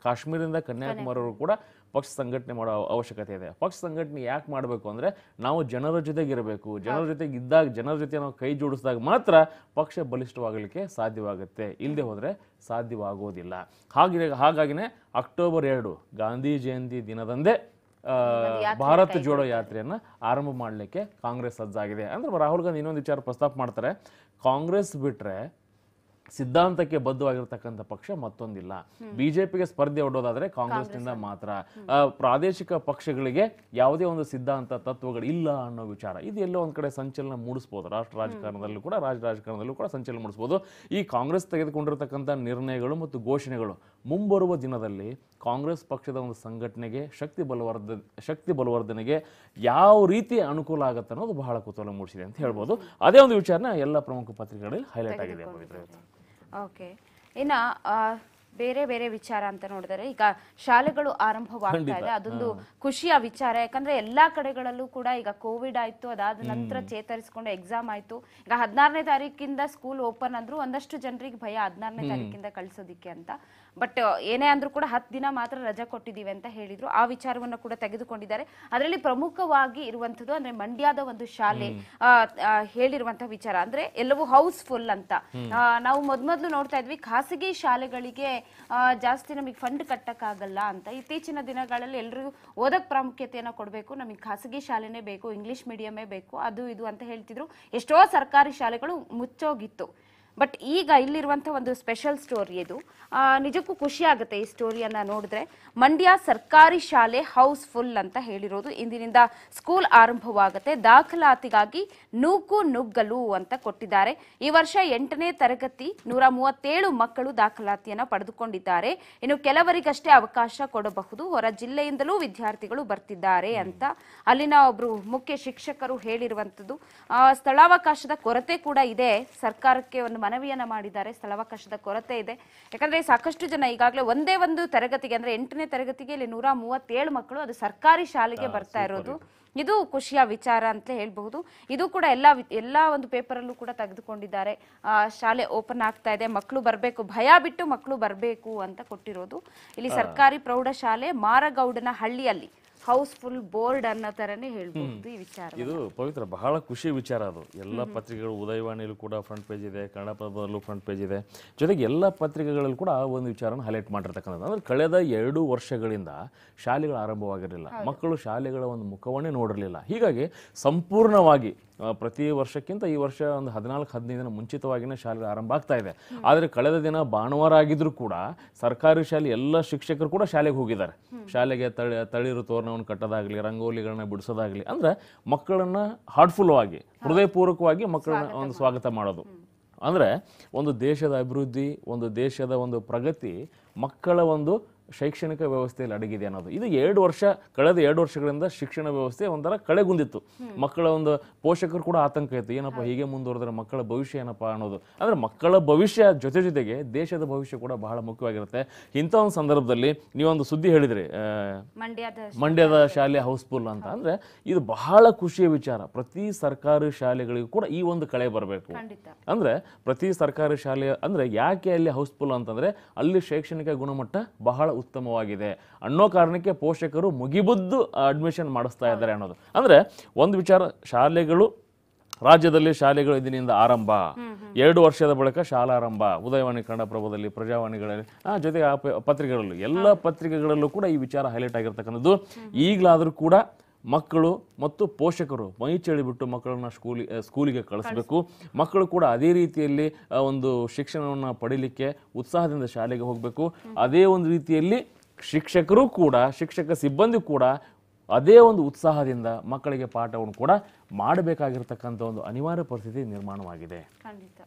ಕಾಶ್ಮೀರದಿಂದ ಕನ್ಯಾಕುಮಾರಿಯವರು ಕೂಡ ಪಕ್ಷ ಸಂಘಟನೆ ಮಾಡೋ ಅವಶ್ಯಕತೆ ಇದೆ ಪಕ್ಷ ಸಂಘಟನೆ ಯಾಕೆ ಮಾಡಬೇಕು ಅಂದರೆ ನಾವು ಜನರ ಜೊತೆಗಿರಬೇಕು ಜನರ ಜೊತೆಗೆ ಇದ್ದಾಗ ಜನರ ಜೊತೆ ನಾವು ಕೈ ಜೋಡಿಸಿದಾಗ ಮಾತ್ರ ಪಕ್ಷ ಬಲಿಷ್ಠವಾಗಲಿಕ್ಕೆ ಸಾಧ್ಯವಾಗುತ್ತೆ ಇಲ್ಲದೆ ಹೋದರೆ ಸಾಧ್ಯವಾಗೋದಿಲ್ಲ ಹಾಗೆ ಹಾಗಾಗಿನೇ ಅಕ್ಟೋಬರ್ ಎರಡು ಗಾಂಧಿ ಜಯಂತಿ ದಿನದಂದೇ ಭಾರತ ಜೋಡೋ ಯಾತ್ರೆಯನ್ನು ಆರಂಭ ಮಾಡಲಿಕ್ಕೆ ಕಾಂಗ್ರೆಸ್ ಸಜ್ಜಾಗಿದೆ ಅಂದ್ರೆ ರಾಹುಲ್ ಗಾಂಧಿ ಇನ್ನೊಂದು ವಿಚಾರ ಪ್ರಸ್ತಾಪ ಮಾಡ್ತಾರೆ ಕಾಂಗ್ರೆಸ್ ಬಿಟ್ಟರೆ ಸಿದ್ಧಾಂತಕ್ಕೆ ಬದ್ಧವಾಗಿರ್ತಕ್ಕಂಥ ಪಕ್ಷ ಮತ್ತೊಂದಿಲ್ಲ ಬಿಜೆಪಿಗೆ ಸ್ಪರ್ಧೆ ಕಾಂಗ್ರೆಸ್ ಕಾಂಗ್ರೆಸ್ನಿಂದ ಮಾತ್ರ ಪ್ರಾದೇಶಿಕ ಪಕ್ಷಗಳಿಗೆ ಯಾವುದೇ ಒಂದು ಸಿದ್ಧಾಂತ ತತ್ವಗಳು ಇಲ್ಲ ಅನ್ನೋ ವಿಚಾರ ಇದು ಎಲ್ಲೋ ಒಂದ್ ಕಡೆ ಸಂಚಲನ ಮೂಡಿಸ್ಬೋದು ರಾಷ್ಟ್ರ ರಾಜಕಾರಣದಲ್ಲೂ ಕೂಡ ರಾಜ್ಯ ರಾಜಕಾರಣದಲ್ಲೂ ಕೂಡ ಸಂಚಲನ ಮೂಡಿಸ್ಬೋದು ಈ ಕಾಂಗ್ರೆಸ್ ತೆಗೆದುಕೊಂಡಿರ್ತಕ್ಕಂಥ ನಿರ್ಣಯಗಳು ಮತ್ತು ಘೋಷಣೆಗಳು ಮುಂಬರುವ ದಿನದಲ್ಲಿ ಕಾಂಗ್ರೆಸ್ ಪಕ್ಷದ ಒಂದು ಸಂಘಟನೆಗೆ ಶಕ್ತಿ ಬಲವರ್ಧ ಶಕ್ತಿ ಬಲವರ್ಧನೆಗೆ ಯಾವ ರೀತಿ ಅನುಕೂಲ ಆಗುತ್ತೆ ಅನ್ನೋದು ಬಹಳ ಕುತೂಹಲ ಮೂಡಿಸಿದೆ ಅಂತ ಹೇಳ್ಬೋದು ಅದೇ ಒಂದು ವಿಚಾರನ ಎಲ್ಲ ಪ್ರಮುಖ ಪತ್ರಿಕೆಗಳಲ್ಲಿ ಹೈಲೈಟ್ ಆಗಿದೆ ಓಕೆ ಇನ್ನ ಬೇರೆ ಬೇರೆ ವಿಚಾರ ಅಂತ ನೋಡಿದರೆ ಈಗ ಶಾಲೆಗಳು ಆರಂಭವಾಗ್ತಾ ಇದೆ ಅದೊಂದು ಖುಷಿಯ ವಿಚಾರ ಯಾಕಂದ್ರೆ ಎಲ್ಲಾ ಕಡೆಗಳಲ್ಲೂ ಕೂಡ ಈಗ ಕೋವಿಡ್ ಆಯ್ತು ಅದಾದ ನಂತರ ಚೇತರಿಸಿಕೊಂಡು ಎಕ್ಸಾಮ್ ಆಯ್ತು ಈಗ ಹದಿನಾರನೇ ತಾರೀಕಿಂದ ಸ್ಕೂಲ್ ಓಪನ್ ಅಂದ್ರು ಒಂದಷ್ಟು ಜನರಿಗೆ ಭಯ ಹದಿನಾರನೇ ತಾರೀಕಿಂದ ಕಳಿಸೋದಿಕ್ಕೆ ಅಂತ ಬಟ್ uh, ಏನೇ ಅಂದ್ರೂ ಕೂಡ ಹತ್ತು ದಿನ ಮಾತ್ರ ರಜಾ ಕೊಟ್ಟಿದ್ದೀವಿ ಅಂತ ಹೇಳಿದ್ರು ಆ ವಿಚಾರವನ್ನು ಕೂಡ ತೆಗೆದುಕೊಂಡಿದ್ದಾರೆ ಅದರಲ್ಲಿ ಪ್ರಮುಖವಾಗಿ ಇರುವಂಥದ್ದು ಅಂದ್ರೆ ಮಂಡ್ಯದ ಒಂದು ಶಾಲೆ ಹೇಳಿರುವಂತಹ ವಿಚಾರ ಅಂದ್ರೆ ಎಲ್ಲವೂ ಫುಲ್ ಅಂತ ನಾವು ಮೊದ್ಮೊದ್ಲು ನೋಡ್ತಾ ಇದ್ವಿ ಖಾಸಗಿ ಶಾಲೆಗಳಿಗೆ ಜಾಸ್ತಿ ನಮಗೆ ಫಂಡ್ ಕಟ್ಟಕ್ಕಾಗಲ್ಲ ಅಂತ ಇತ್ತೀಚಿನ ದಿನಗಳಲ್ಲಿ ಎಲ್ಲರಿಗೂ ಓದಕ್ ಪ್ರಾಮುಖ್ಯತೆಯನ್ನು ಕೊಡಬೇಕು ನಮಗೆ ಖಾಸಗಿ ಶಾಲೆನೇ ಬೇಕು ಇಂಗ್ಲಿಷ್ ಮೀಡಿಯಮೇ ಬೇಕು ಅದು ಇದು ಅಂತ ಹೇಳ್ತಿದ್ರು ಎಷ್ಟೋ ಸರ್ಕಾರಿ ಶಾಲೆಗಳು ಮುಚ್ಚೋಗಿತ್ತು ಬಟ್ ಈಗ ಇಲ್ಲಿರುವಂತಹ ಒಂದು ಸ್ಪೆಷಲ್ ಸ್ಟೋರಿ ಇದು ನಿಜಕ್ಕೂ ಖುಷಿ ಆಗುತ್ತೆ ಈ ಸ್ಟೋರಿಯನ್ನು ನೋಡಿದ್ರೆ ಮಂಡ್ಯ ಸರ್ಕಾರಿ ಶಾಲೆ ಹೌಸ್ ಫುಲ್ ಅಂತ ಹೇಳಿರೋದು ಇಂದಿನಿಂದ ಸ್ಕೂಲ್ ಆರಂಭವಾಗುತ್ತೆ ದಾಖಲಾತಿಗಾಗಿ ನೂಕು ನುಗ್ಗಲು ಅಂತ ಕೊಟ್ಟಿದ್ದಾರೆ ಈ ವರ್ಷ ಎಂಟನೇ ತರಗತಿ ನೂರ ಮೂವತ್ತೇಳು ಮಕ್ಕಳು ದಾಖಲಾತಿಯನ್ನು ಪಡೆದುಕೊಂಡಿದ್ದಾರೆ ಇನ್ನು ಕೆಲವರಿಗಷ್ಟೇ ಅವಕಾಶ ಕೊಡಬಹುದು ಹೊರ ಜಿಲ್ಲೆಯಿಂದಲೂ ವಿದ್ಯಾರ್ಥಿಗಳು ಬರ್ತಿದ್ದಾರೆ ಅಂತ ಅಲ್ಲಿನ ಒಬ್ರು ಮುಖ್ಯ ಶಿಕ್ಷಕರು ಹೇಳಿರುವಂಥದ್ದು ಸ್ಥಳಾವಕಾಶದ ಕೊರತೆ ಕೂಡ ಇದೆ ಸರ್ಕಾರಕ್ಕೆ ಒಂದು ಮನವಿಯನ್ನ ಮಾಡಿದ್ದಾರೆ ಸ್ಥಳಾವಕಾಶದ ಕೊರತೆ ಇದೆ ಯಾಕಂದ್ರೆ ಸಾಕಷ್ಟು ಜನ ಈಗಾಗಲೇ ಒಂದೇ ಒಂದು ತರಗತಿಗೆ ಅಂದ್ರೆ ಎಂಟನೇ ತರಗತಿಗೆ ಇಲ್ಲಿ ನೂರ ಮೂವತ್ತೇಳು ಮಕ್ಕಳು ಅದು ಸರ್ಕಾರಿ ಶಾಲೆಗೆ ಬರ್ತಾ ಇರೋದು ಇದು ಖುಷಿಯ ವಿಚಾರ ಅಂತ ಹೇಳ್ಬಹುದು ಇದು ಕೂಡ ಎಲ್ಲ ಎಲ್ಲ ಒಂದು ಪೇಪರಲ್ಲೂ ಕೂಡ ತೆಗೆದುಕೊಂಡಿದ್ದಾರೆ ಶಾಲೆ ಓಪನ್ ಆಗ್ತಾ ಇದೆ ಮಕ್ಕಳು ಬರಬೇಕು ಭಯ ಬಿಟ್ಟು ಮಕ್ಕಳು ಬರಬೇಕು ಅಂತ ಕೊಟ್ಟಿರೋದು ಇಲ್ಲಿ ಸರ್ಕಾರಿ ಪ್ರೌಢಶಾಲೆ ಮಾರಗೌಡನ ಹಳ್ಳಿಯಲ್ಲಿ ಹೌಸ್ಫುಲ್ ಬೋರ್ಡ್ ಅನ್ನೋ ತರನೇ ಈ ವಿಚಾರ ಇದು ಪವಿತ್ರ ಬಹಳ ಖುಷಿ ವಿಚಾರ ಅದು ಎಲ್ಲ ಪತ್ರಿಕೆಗಳು ಉದಯವಾಣಿಯಲ್ಲೂ ಕೂಡ ಫ್ರಂಟ್ ಪೇಜ್ ಇದೆ ಕನ್ನಡ ಕನ್ನಡಪ್ರಭದಲ್ಲೂ ಫ್ರಂಟ್ ಪೇಜ್ ಇದೆ ಜೊತೆಗೆ ಎಲ್ಲ ಪತ್ರಿಕೆಗಳಲ್ಲೂ ಕೂಡ ಒಂದು ವಿಚಾರನ ಹೈಲೈಟ್ ಮಾಡಿರ್ತಕ್ಕಂಥದ್ದು ಅಂದ್ರೆ ಕಳೆದ ಎರಡು ವರ್ಷಗಳಿಂದ ಶಾಲೆಗಳು ಆರಂಭವಾಗಿರಲಿಲ್ಲ ಮಕ್ಕಳು ಶಾಲೆಗಳ ಒಂದು ಮುಖವನ್ನೇ ನೋಡಿರಲಿಲ್ಲ ಹೀಗಾಗಿ ಸಂಪೂರ್ಣವಾಗಿ ಪ್ರತಿ ವರ್ಷಕ್ಕಿಂತ ಈ ವರ್ಷ ಒಂದು ಹದಿನಾಲ್ಕು ಹದಿನೈದು ದಿನ ಮುಂಚಿತವಾಗಿನ ಶಾಲೆ ಆರಂಭ ಆಗ್ತಾ ಇದೆ ಆದರೆ ಕಳೆದ ದಿನ ಭಾನುವಾರ ಆಗಿದ್ರೂ ಕೂಡ ಸರ್ಕಾರಿ ಶಾಲೆ ಎಲ್ಲ ಶಿಕ್ಷಕರು ಕೂಡ ಶಾಲೆಗೆ ಹೋಗಿದ್ದಾರೆ ಶಾಲೆಗೆ ತಳಿ ತಳಿರು ತೋರಣವನ್ನು ಕಟ್ಟೋದಾಗಲಿ ರಂಗೋಲಿಗಳನ್ನ ಬಿಡಿಸೋದಾಗಲಿ ಅಂದರೆ ಮಕ್ಕಳನ್ನು ಹಾರ್ಟ್ಫುಲ್ ಆಗಿ ಹೃದಯಪೂರ್ವಕವಾಗಿ ಮಕ್ಕಳನ್ನ ಒಂದು ಸ್ವಾಗತ ಮಾಡೋದು ಅಂದರೆ ಒಂದು ದೇಶದ ಅಭಿವೃದ್ಧಿ ಒಂದು ದೇಶದ ಒಂದು ಪ್ರಗತಿ ಮಕ್ಕಳ ಒಂದು ಶೈಕ್ಷಣಿಕ ವ್ಯವಸ್ಥೆಯಲ್ಲಿ ಅಡಗಿದೆ ಅನ್ನೋದು ಇದು ಎರಡು ವರ್ಷ ಕಳೆದ ಎರಡು ವರ್ಷಗಳಿಂದ ಶಿಕ್ಷಣ ವ್ಯವಸ್ಥೆ ಒಂಥರ ಕಳೆಗುಂದಿತ್ತು ಮಕ್ಕಳ ಒಂದು ಪೋಷಕರು ಕೂಡ ಆತಂಕ ಇತ್ತು ಏನಪ್ಪ ಹೀಗೆ ಮುಂದುವರೆದ್ರೆ ಮಕ್ಕಳ ಭವಿಷ್ಯ ಏನಪ್ಪ ಅನ್ನೋದು ಅಂದರೆ ಮಕ್ಕಳ ಭವಿಷ್ಯ ಜೊತೆ ಜೊತೆಗೆ ದೇಶದ ಭವಿಷ್ಯ ಕೂಡ ಬಹಳ ಮುಖ್ಯವಾಗಿರುತ್ತೆ ಇಂಥ ಒಂದು ಸಂದರ್ಭದಲ್ಲಿ ನೀವೊಂದು ಸುದ್ದಿ ಹೇಳಿದ್ರಿ ಮಂಡ್ಯದ ಶಾಲೆ ಹೌಸ್ಫುಲ್ ಅಂತ ಅಂದರೆ ಇದು ಬಹಳ ಖುಷಿಯ ವಿಚಾರ ಪ್ರತಿ ಸರ್ಕಾರಿ ಶಾಲೆಗಳಿಗೂ ಕೂಡ ಈ ಒಂದು ಕಳೆ ಬರಬೇಕು ಅಂದರೆ ಪ್ರತಿ ಸರ್ಕಾರಿ ಶಾಲೆ ಅಂದರೆ ಯಾಕೆ ಅಲ್ಲಿ ಹೌಸ್ಫುಲ್ ಅಂತಂದರೆ ಅಲ್ಲಿ ಶೈಕ್ಷಣಿಕ ಗುಣಮಟ್ಟ ಬಹಳ ಉತ್ತಮವಾಗಿದೆ ಅನ್ನೋ ಕಾರಣಕ್ಕೆ ಪೋಷಕರು ಮುಗಿಬುದ್ದು ಅಡ್ಮಿಷನ್ ಮಾಡಿಸ್ತಾ ಇದ್ದಾರೆ ಅನ್ನೋದು ಅಂದರೆ ಒಂದು ವಿಚಾರ ಶಾಲೆಗಳು ರಾಜ್ಯದಲ್ಲಿ ಶಾಲೆಗಳು ಇದರಿಂದ ಆರಂಭ ಎರಡು ವರ್ಷದ ಬಳಿಕ ಶಾಲಾರಂಭ ಉದಯವಾಣಿ ಕನ್ನಡಪ್ರಭದಲ್ಲಿ ಪ್ರಜಾವಾಣಿಗಳಲ್ಲಿ ಜೊತೆಗೆ ಪತ್ರಿಕೆಗಳಲ್ಲಿ ಎಲ್ಲ ಪತ್ರಿಕೆಗಳಲ್ಲೂ ಕೂಡ ಈ ವಿಚಾರ ಹೈಲೈಟ್ ಆಗಿರ್ತಕ್ಕಂಥದ್ದು ಈಗಲಾದರೂ ಕೂಡ ಮಕ್ಕಳು ಮತ್ತು ಪೋಷಕರು ಮೈ ಚೆಳಿಬಿಟ್ಟು ಮಕ್ಕಳನ್ನು ಸ್ಕೂಲಿ ಸ್ಕೂಲಿಗೆ ಕಳಿಸ್ಬೇಕು ಮಕ್ಕಳು ಕೂಡ ಅದೇ ರೀತಿಯಲ್ಲಿ ಒಂದು ಶಿಕ್ಷಣವನ್ನು ಪಡೀಲಿಕ್ಕೆ ಉತ್ಸಾಹದಿಂದ ಶಾಲೆಗೆ ಹೋಗಬೇಕು ಅದೇ ಒಂದು ರೀತಿಯಲ್ಲಿ ಶಿಕ್ಷಕರು ಕೂಡ ಶಿಕ್ಷಕ ಸಿಬ್ಬಂದಿ ಕೂಡ ಅದೇ ಒಂದು ಉತ್ಸಾಹದಿಂದ ಮಕ್ಕಳಿಗೆ ಪಾಠವನ್ನು ಕೂಡ ಮಾಡಬೇಕಾಗಿರ್ತಕ್ಕಂಥ ಒಂದು ಅನಿವಾರ್ಯ ಪರಿಸ್ಥಿತಿ ನಿರ್ಮಾಣವಾಗಿದೆ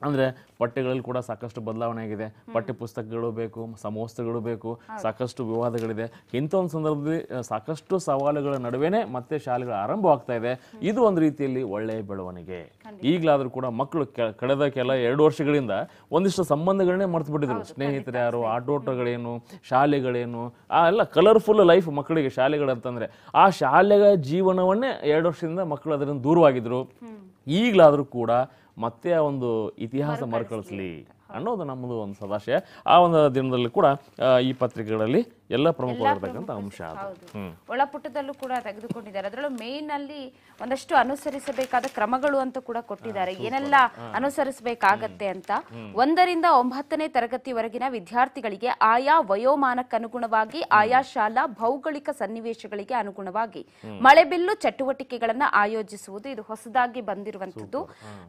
ಅಂದರೆ ಪಠ್ಯಗಳಲ್ಲಿ ಕೂಡ ಸಾಕಷ್ಟು ಬದಲಾವಣೆ ಆಗಿದೆ ಪಠ್ಯ ಪುಸ್ತಕಗಳು ಬೇಕು ಸಮವಸ್ತ್ರಗಳು ಬೇಕು ಸಾಕಷ್ಟು ವಿವಾದಗಳಿದೆ ಇಂಥ ಒಂದು ಸಂದರ್ಭದಲ್ಲಿ ಸಾಕಷ್ಟು ಸವಾಲುಗಳ ನಡುವೆನೇ ಮತ್ತೆ ಶಾಲೆಗಳು ಆರಂಭವಾಗ್ತಾ ಇದೆ ಇದು ಒಂದು ರೀತಿಯಲ್ಲಿ ಒಳ್ಳೆಯ ಬೆಳವಣಿಗೆ ಈಗಲಾದರೂ ಕೂಡ ಮಕ್ಕಳು ಕಳೆದ ಕೆಲ ಎರಡು ವರ್ಷಗಳಿಂದ ಒಂದಿಷ್ಟು ಸಂಬಂಧಗಳನ್ನೇ ಬಿಟ್ಟಿದ್ದಾರೆ ಸ್ನೇಹಿತರು ಯಾರು ಆಟೋಟಗಳೇನು ಶಾಲೆಗಳೇನು ಆ ಎಲ್ಲ ಕಲರ್ಫುಲ್ ಲೈಫ್ ಮಕ್ಕಳಿಗೆ ಶಾಲೆಗಳಂತಂದರೆ ಆ ಶಾಲೆಗಳ ಜೀವನವನ್ನೇ ಎರಡು ವರ್ಷದಿಂದ ಮಕ್ಕಳು ಅದರಿಂದ ದೂರವಾಗಿದ್ರು ಈಗಲಾದರೂ ಕೂಡ ಮತ್ತೆ ಆ ಒಂದು ಇತಿಹಾಸ ಮರುಕಳಿಸ್ಲಿ ಅನ್ನೋದು ನಮ್ಮದು ಒಂದು ಸದಾಶಯ ಆ ಒಂದು ದಿನದಲ್ಲಿ ಕೂಡ ಈ ಪತ್ರಿಕೆಗಳಲ್ಲಿ ಎಲ್ಲ ಪ್ರಮುಖವಾಗಿರ್ತಕ್ಕಂಥ ಅಂಶ ಅದು ಒಳಪುಟದಲ್ಲೂ ಕೂಡ ತೆಗೆದುಕೊಂಡಿದ್ದಾರೆ ಅದರಲ್ಲೂ ಮೇನ್ ಅಲ್ಲಿ ಒಂದಷ್ಟು ಅನುಸರಿಸಬೇಕಾದ ಕ್ರಮಗಳು ಅಂತ ಕೂಡ ಕೊಟ್ಟಿದ್ದಾರೆ ಏನೆಲ್ಲ ಅನುಸರಿಸಬೇಕಾಗತ್ತೆ ಅಂತ ಒಂದರಿಂದ ಒಂಬತ್ತನೇ ತರಗತಿವರೆಗಿನ ವಿದ್ಯಾರ್ಥಿಗಳಿಗೆ ಆಯಾ ವಯೋಮಾನಕ್ಕನುಗುಣವಾಗಿ ಆಯಾ ಶಾಲಾ ಭೌಗೋಳಿಕ ಸನ್ನಿವೇಶಗಳಿಗೆ ಅನುಗುಣವಾಗಿ ಮಳೆಬಿಲ್ಲು ಚಟುವಟಿಕೆಗಳನ್ನ ಆಯೋಜಿಸುವುದು ಇದು ಹೊಸದಾಗಿ ಬಂದಿರುವಂತದ್ದು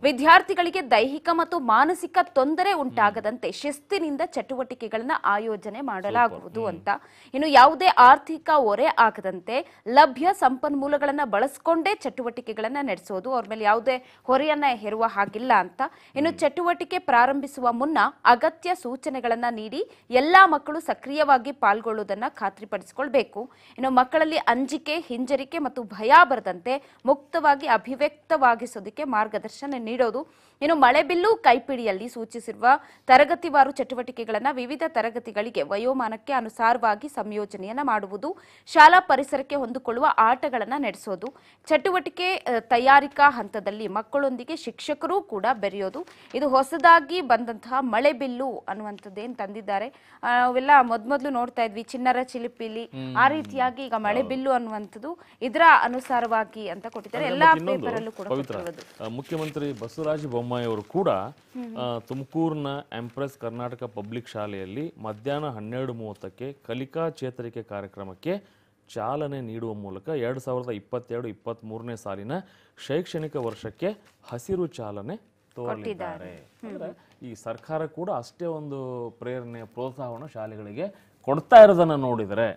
ವಿದ್ಯಾರ್ಥಿಗಳಿಗೆ ದೈಹಿಕ ಮತ್ತು ಮಾನಸಿಕ ತೊಂದರೆ ಉಂಟಾಗದಂತೆ ಶಿಸ್ತಿನಿಂದ ಚಟುವಟಿಕೆಗಳನ್ನ ಆಯೋಜನೆ ಮಾಡಲಾಗುವುದು ಅಂತ ಇನ್ನು ಯಾವುದೇ ಆರ್ಥಿಕ ಹೊರೆ ಆಗದಂತೆ ಲಭ್ಯ ಸಂಪನ್ಮೂಲಗಳನ್ನು ಬಳಸ್ಕೊಂಡೇ ಚಟುವಟಿಕೆಗಳನ್ನು ನಡೆಸೋದು ಅವ್ರ ಮೇಲೆ ಯಾವುದೇ ಹೊರೆಯನ್ನ ಹೆರುವ ಹಾಗಿಲ್ಲ ಅಂತ ಇನ್ನು ಚಟುವಟಿಕೆ ಪ್ರಾರಂಭಿಸುವ ಮುನ್ನ ಅಗತ್ಯ ಸೂಚನೆಗಳನ್ನು ನೀಡಿ ಎಲ್ಲಾ ಮಕ್ಕಳು ಸಕ್ರಿಯವಾಗಿ ಪಾಲ್ಗೊಳ್ಳೋದನ್ನ ಖಾತ್ರಿಪಡಿಸಿಕೊಳ್ಬೇಕು ಇನ್ನು ಮಕ್ಕಳಲ್ಲಿ ಅಂಜಿಕೆ ಹಿಂಜರಿಕೆ ಮತ್ತು ಭಯ ಬರದಂತೆ ಮುಕ್ತವಾಗಿ ಅಭಿವ್ಯಕ್ತವಾಗಿಸೋದಕ್ಕೆ ಮಾರ್ಗದರ್ಶನ ನೀಡೋದು ಇನ್ನು ಮಳೆ ಬಿಲ್ಲು ಕೈಪಿಡಿಯಲ್ಲಿ ಸೂಚಿಸಿರುವ ತರಗತಿವಾರು ಚಟುವಟಿಕೆಗಳನ್ನು ವಿವಿಧ ತರಗತಿಗಳಿಗೆ ವಯೋಮಾನಕ್ಕೆ ಅನುಸಾರವಾಗಿ ಸಂಯೋಜನೆಯನ್ನ ಮಾಡುವುದು ಶಾಲಾ ಪರಿಸರಕ್ಕೆ ಹೊಂದಿಕೊಳ್ಳುವ ಆಟಗಳನ್ನು ನಡೆಸೋದು ಚಟುವಟಿಕೆ ತಯಾರಿಕಾ ಹಂತದಲ್ಲಿ ಮಕ್ಕಳೊಂದಿಗೆ ಶಿಕ್ಷಕರು ಕೂಡ ಬೆರೆಯೋದು ಇದು ಹೊಸದಾಗಿ ಬಂದಂತಹ ಮಳೆ ಬಿಲ್ಲು ಅನ್ನುವಂಥದ್ದೇನು ತಂದಿದ್ದಾರೆ ಅವೆಲ್ಲ ಮೊದ್ಮೊದ್ಲು ನೋಡ್ತಾ ಇದ್ವಿ ಚಿನ್ನರ ಚಿಲಿಪಿಲಿ ಆ ರೀತಿಯಾಗಿ ಈಗ ಮಳೆ ಬಿಲ್ಲು ಅನ್ನುವಂಥದ್ದು ಇದರ ಅನುಸಾರವಾಗಿ ಅಂತ ಕೊಟ್ಟಿದ್ದಾರೆ ಎಲ್ಲ ಪೇಪರ್ ಕೂಡ ಮುಖ್ಯಮಂತ್ರಿ ಬಸವರಾಜ ಬೊಮ್ಮ ಬೊಮ್ಮಾಯಿಯವರು ಕೂಡ ತುಮಕೂರಿನ ಎಂಪ್ರೆಸ್ ಕರ್ನಾಟಕ ಪಬ್ಲಿಕ್ ಶಾಲೆಯಲ್ಲಿ ಮಧ್ಯಾಹ್ನ ಹನ್ನೆರಡು ಮೂವತ್ತಕ್ಕೆ ಕಲಿಕಾ ಚೇತರಿಕೆ ಕಾರ್ಯಕ್ರಮಕ್ಕೆ ಚಾಲನೆ ನೀಡುವ ಮೂಲಕ ಎರಡು ಸಾವಿರದ ಇಪ್ಪತ್ತೆರಡು ಮೂರನೇ ಸಾಲಿನ ಶೈಕ್ಷಣಿಕ ವರ್ಷಕ್ಕೆ ಹಸಿರು ಚಾಲನೆ ತೋರಲಿದ್ದಾರೆ ಈ ಸರ್ಕಾರ ಕೂಡ ಅಷ್ಟೇ ಒಂದು ಪ್ರೇರಣೆ ಪ್ರೋತ್ಸಾಹವನ್ನು ಶಾಲೆಗಳಿಗೆ ಕೊಡ್ತಾ ಇರೋದನ್ನ ನೋಡಿದರೆ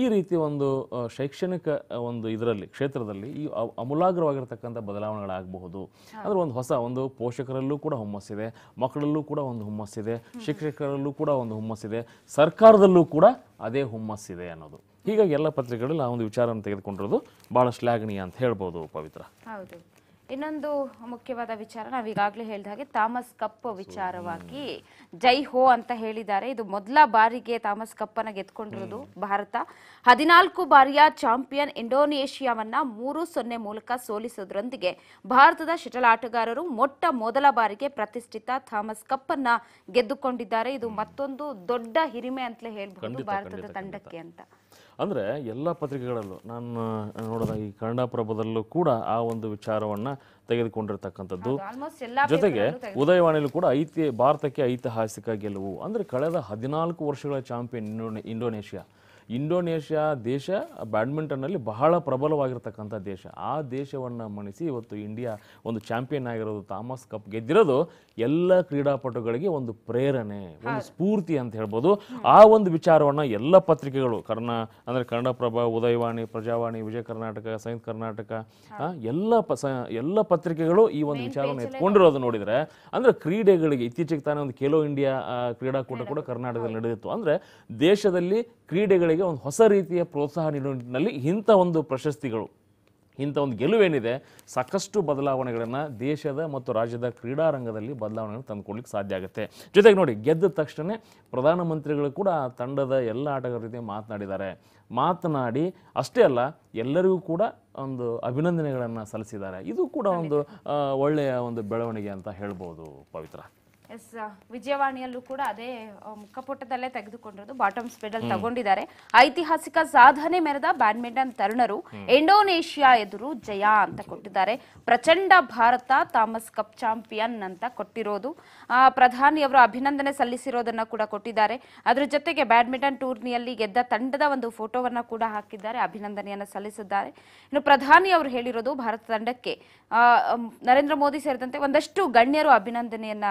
ಈ ರೀತಿ ಒಂದು ಶೈಕ್ಷಣಿಕ ಒಂದು ಇದರಲ್ಲಿ ಕ್ಷೇತ್ರದಲ್ಲಿ ಈ ಅಮೂಲಾಗ್ರವಾಗಿರ್ತಕ್ಕಂಥ ಬದಲಾವಣೆಗಳಾಗಬಹುದು ಅಂದರೆ ಒಂದು ಹೊಸ ಒಂದು ಪೋಷಕರಲ್ಲೂ ಕೂಡ ಹುಮ್ಮಸ್ಸಿದೆ ಮಕ್ಕಳಲ್ಲೂ ಕೂಡ ಒಂದು ಹುಮ್ಮಸ್ಸಿದೆ ಶಿಕ್ಷಕರಲ್ಲೂ ಕೂಡ ಒಂದು ಹುಮ್ಮಸ್ಸಿದೆ ಸರ್ಕಾರದಲ್ಲೂ ಕೂಡ ಅದೇ ಹುಮ್ಮಸ್ಸಿದೆ ಅನ್ನೋದು ಹೀಗಾಗಿ ಎಲ್ಲ ಪತ್ರಿಕೆಗಳಲ್ಲಿ ಆ ಒಂದು ವಿಚಾರವನ್ನು ತೆಗೆದುಕೊಂಡಿರೋದು ಭಾಳ ಶ್ಲಾಘನೀಯ ಅಂತ ಹೇಳ್ಬೋದು ಪವಿತ್ರ ಹೌದು ಇನ್ನೊಂದು ಮುಖ್ಯವಾದ ವಿಚಾರ ನಾವು ಈಗಾಗಲೇ ಹೇಳಿದ ಹಾಗೆ ಥಾಮಸ್ ಕಪ್ ವಿಚಾರವಾಗಿ ಜೈ ಹೋ ಅಂತ ಹೇಳಿದ್ದಾರೆ ಇದು ಮೊದಲ ಬಾರಿಗೆ ಥಾಮಸ್ ಕಪ್ಪನ್ನು ಗೆದ್ಕೊಂಡಿರೋದು ಭಾರತ ಹದಿನಾಲ್ಕು ಬಾರಿಯ ಚಾಂಪಿಯನ್ ಇಂಡೋನೇಷಿಯಾವನ್ನ ಮೂರು ಸೊನ್ನೆ ಮೂಲಕ ಸೋಲಿಸೋದ್ರೊಂದಿಗೆ ಭಾರತದ ಶಟಲ್ ಆಟಗಾರರು ಮೊಟ್ಟ ಮೊದಲ ಬಾರಿಗೆ ಪ್ರತಿಷ್ಠಿತ ಥಾಮಸ್ ಕಪ್ ಅನ್ನ ಗೆದ್ದುಕೊಂಡಿದ್ದಾರೆ ಇದು ಮತ್ತೊಂದು ದೊಡ್ಡ ಹಿರಿಮೆ ಅಂತಲೇ ಹೇಳ್ಬಹುದು ಭಾರತದ ತಂಡಕ್ಕೆ ಅಂತ ಅಂದರೆ ಎಲ್ಲ ಪತ್ರಿಕೆಗಳಲ್ಲೂ ನಾನು ನೋಡಿದ ಈ ಕನ್ನಡಪ್ರಭದಲ್ಲೂ ಕೂಡ ಆ ಒಂದು ವಿಚಾರವನ್ನ ತೆಗೆದುಕೊಂಡಿರ್ತಕ್ಕಂಥದ್ದು ಜೊತೆಗೆ ಉದಯವಾಣಿಯಲ್ಲೂ ಕೂಡ ಐತಿ ಭಾರತಕ್ಕೆ ಐತಿಹಾಸಿಕ ಗೆಲುವು ಅಂದರೆ ಕಳೆದ ಹದಿನಾಲ್ಕು ವರ್ಷಗಳ ಚಾಂಪಿಯನ್ ಇಂಡೋನೇಷ್ಯಾ ಇಂಡೋನೇಷ್ಯಾ ದೇಶ ಬ್ಯಾಡ್ಮಿಂಟನ್ನಲ್ಲಿ ಬಹಳ ಪ್ರಬಲವಾಗಿರ್ತಕ್ಕಂಥ ದೇಶ ಆ ದೇಶವನ್ನು ಮಣಿಸಿ ಇವತ್ತು ಇಂಡಿಯಾ ಒಂದು ಚಾಂಪಿಯನ್ ಆಗಿರೋದು ಥಾಮಸ್ ಕಪ್ ಗೆದ್ದಿರೋದು ಎಲ್ಲ ಕ್ರೀಡಾಪಟುಗಳಿಗೆ ಒಂದು ಪ್ರೇರಣೆ ಒಂದು ಸ್ಫೂರ್ತಿ ಅಂತ ಹೇಳ್ಬೋದು ಆ ಒಂದು ವಿಚಾರವನ್ನು ಎಲ್ಲ ಪತ್ರಿಕೆಗಳು ಕರ್ನ ಅಂದರೆ ಕನ್ನಡಪ್ರಭ ಉದಯವಾಣಿ ಪ್ರಜಾವಾಣಿ ವಿಜಯ ಕರ್ನಾಟಕ ಸಂಯುಕ್ತ ಕರ್ನಾಟಕ ಎಲ್ಲ ಎಲ್ಲ ಪತ್ರಿಕೆಗಳು ಈ ಒಂದು ವಿಚಾರವನ್ನು ಎತ್ಕೊಂಡಿರೋದು ನೋಡಿದರೆ ಅಂದರೆ ಕ್ರೀಡೆಗಳಿಗೆ ಇತ್ತೀಚೆಗೆ ತಾನೇ ಒಂದು ಖೇಲೋ ಇಂಡಿಯಾ ಕ್ರೀಡಾಕೂಟ ಕೂಡ ಕರ್ನಾಟಕದಲ್ಲಿ ನಡೆದಿತ್ತು ಅಂದರೆ ದೇಶದಲ್ಲಿ ಕ್ರೀಡೆಗಳಿಗೆ ಒಂದು ಹೊಸ ರೀತಿಯ ಪ್ರೋತ್ಸಾಹ ನೀಡುವ ನಿಟ್ಟಿನಲ್ಲಿ ಇಂಥ ಒಂದು ಪ್ರಶಸ್ತಿಗಳು ಇಂಥ ಒಂದು ಗೆಲುವೇನಿದೆ ಸಾಕಷ್ಟು ಬದಲಾವಣೆಗಳನ್ನು ದೇಶದ ಮತ್ತು ರಾಜ್ಯದ ಕ್ರೀಡಾರಂಗದಲ್ಲಿ ಬದಲಾವಣೆಗಳನ್ನು ತಂದುಕೊಡ್ಲಿಕ್ಕೆ ಸಾಧ್ಯ ಆಗುತ್ತೆ ಜೊತೆಗೆ ನೋಡಿ ಗೆದ್ದ ತಕ್ಷಣ ಪ್ರಧಾನಮಂತ್ರಿಗಳು ಕೂಡ ತಂಡದ ಎಲ್ಲ ಆಟಗಾರರ ಜೊತೆ ಮಾತನಾಡಿದ್ದಾರೆ ಮಾತನಾಡಿ ಅಷ್ಟೇ ಅಲ್ಲ ಎಲ್ಲರಿಗೂ ಕೂಡ ಒಂದು ಅಭಿನಂದನೆಗಳನ್ನು ಸಲ್ಲಿಸಿದ್ದಾರೆ ಇದು ಕೂಡ ಒಂದು ಒಳ್ಳೆಯ ಒಂದು ಬೆಳವಣಿಗೆ ಅಂತ ಹೇಳ್ಬೋದು ಪವಿತ್ರ ಎಸ್ ವಿಜಯವಾಣಿಯಲ್ಲೂ ಕೂಡ ಅದೇ ಮುಖಪುಟದಲ್ಲೇ ತೆಗೆದುಕೊಂಡಿರೋದು ಬಾಟಮ್ ಸ್ಪೆಡಲ್ ತಗೊಂಡಿದ್ದಾರೆ ಐತಿಹಾಸಿಕ ಸಾಧನೆ ಮೆರೆದ ಬ್ಯಾಡ್ಮಿಂಟನ್ ತರುಣರು ಇಂಡೋನೇಷ್ಯಾ ಎದುರು ಜಯ ಅಂತ ಕೊಟ್ಟಿದ್ದಾರೆ ಪ್ರಚಂಡ ಭಾರತ ಥಾಮಸ್ ಕಪ್ ಚಾಂಪಿಯನ್ ಅಂತ ಕೊಟ್ಟಿರೋದು ಪ್ರಧಾನಿಯವರು ಅಭಿನಂದನೆ ಸಲ್ಲಿಸಿರೋದನ್ನ ಕೂಡ ಕೊಟ್ಟಿದ್ದಾರೆ ಅದ್ರ ಜೊತೆಗೆ ಬ್ಯಾಡ್ಮಿಂಟನ್ ಟೂರ್ನಿಯಲ್ಲಿ ಗೆದ್ದ ತಂಡದ ಒಂದು ಫೋಟೋವನ್ನ ಕೂಡ ಹಾಕಿದ್ದಾರೆ ಅಭಿನಂದನೆಯನ್ನು ಸಲ್ಲಿಸಿದ್ದಾರೆ ಇನ್ನು ಪ್ರಧಾನಿ ಅವರು ಹೇಳಿರೋದು ಭಾರತ ತಂಡಕ್ಕೆ ನರೇಂದ್ರ ಮೋದಿ ಸೇರಿದಂತೆ ಒಂದಷ್ಟು ಗಣ್ಯರು ಅಭಿನಂದನೆಯನ್ನ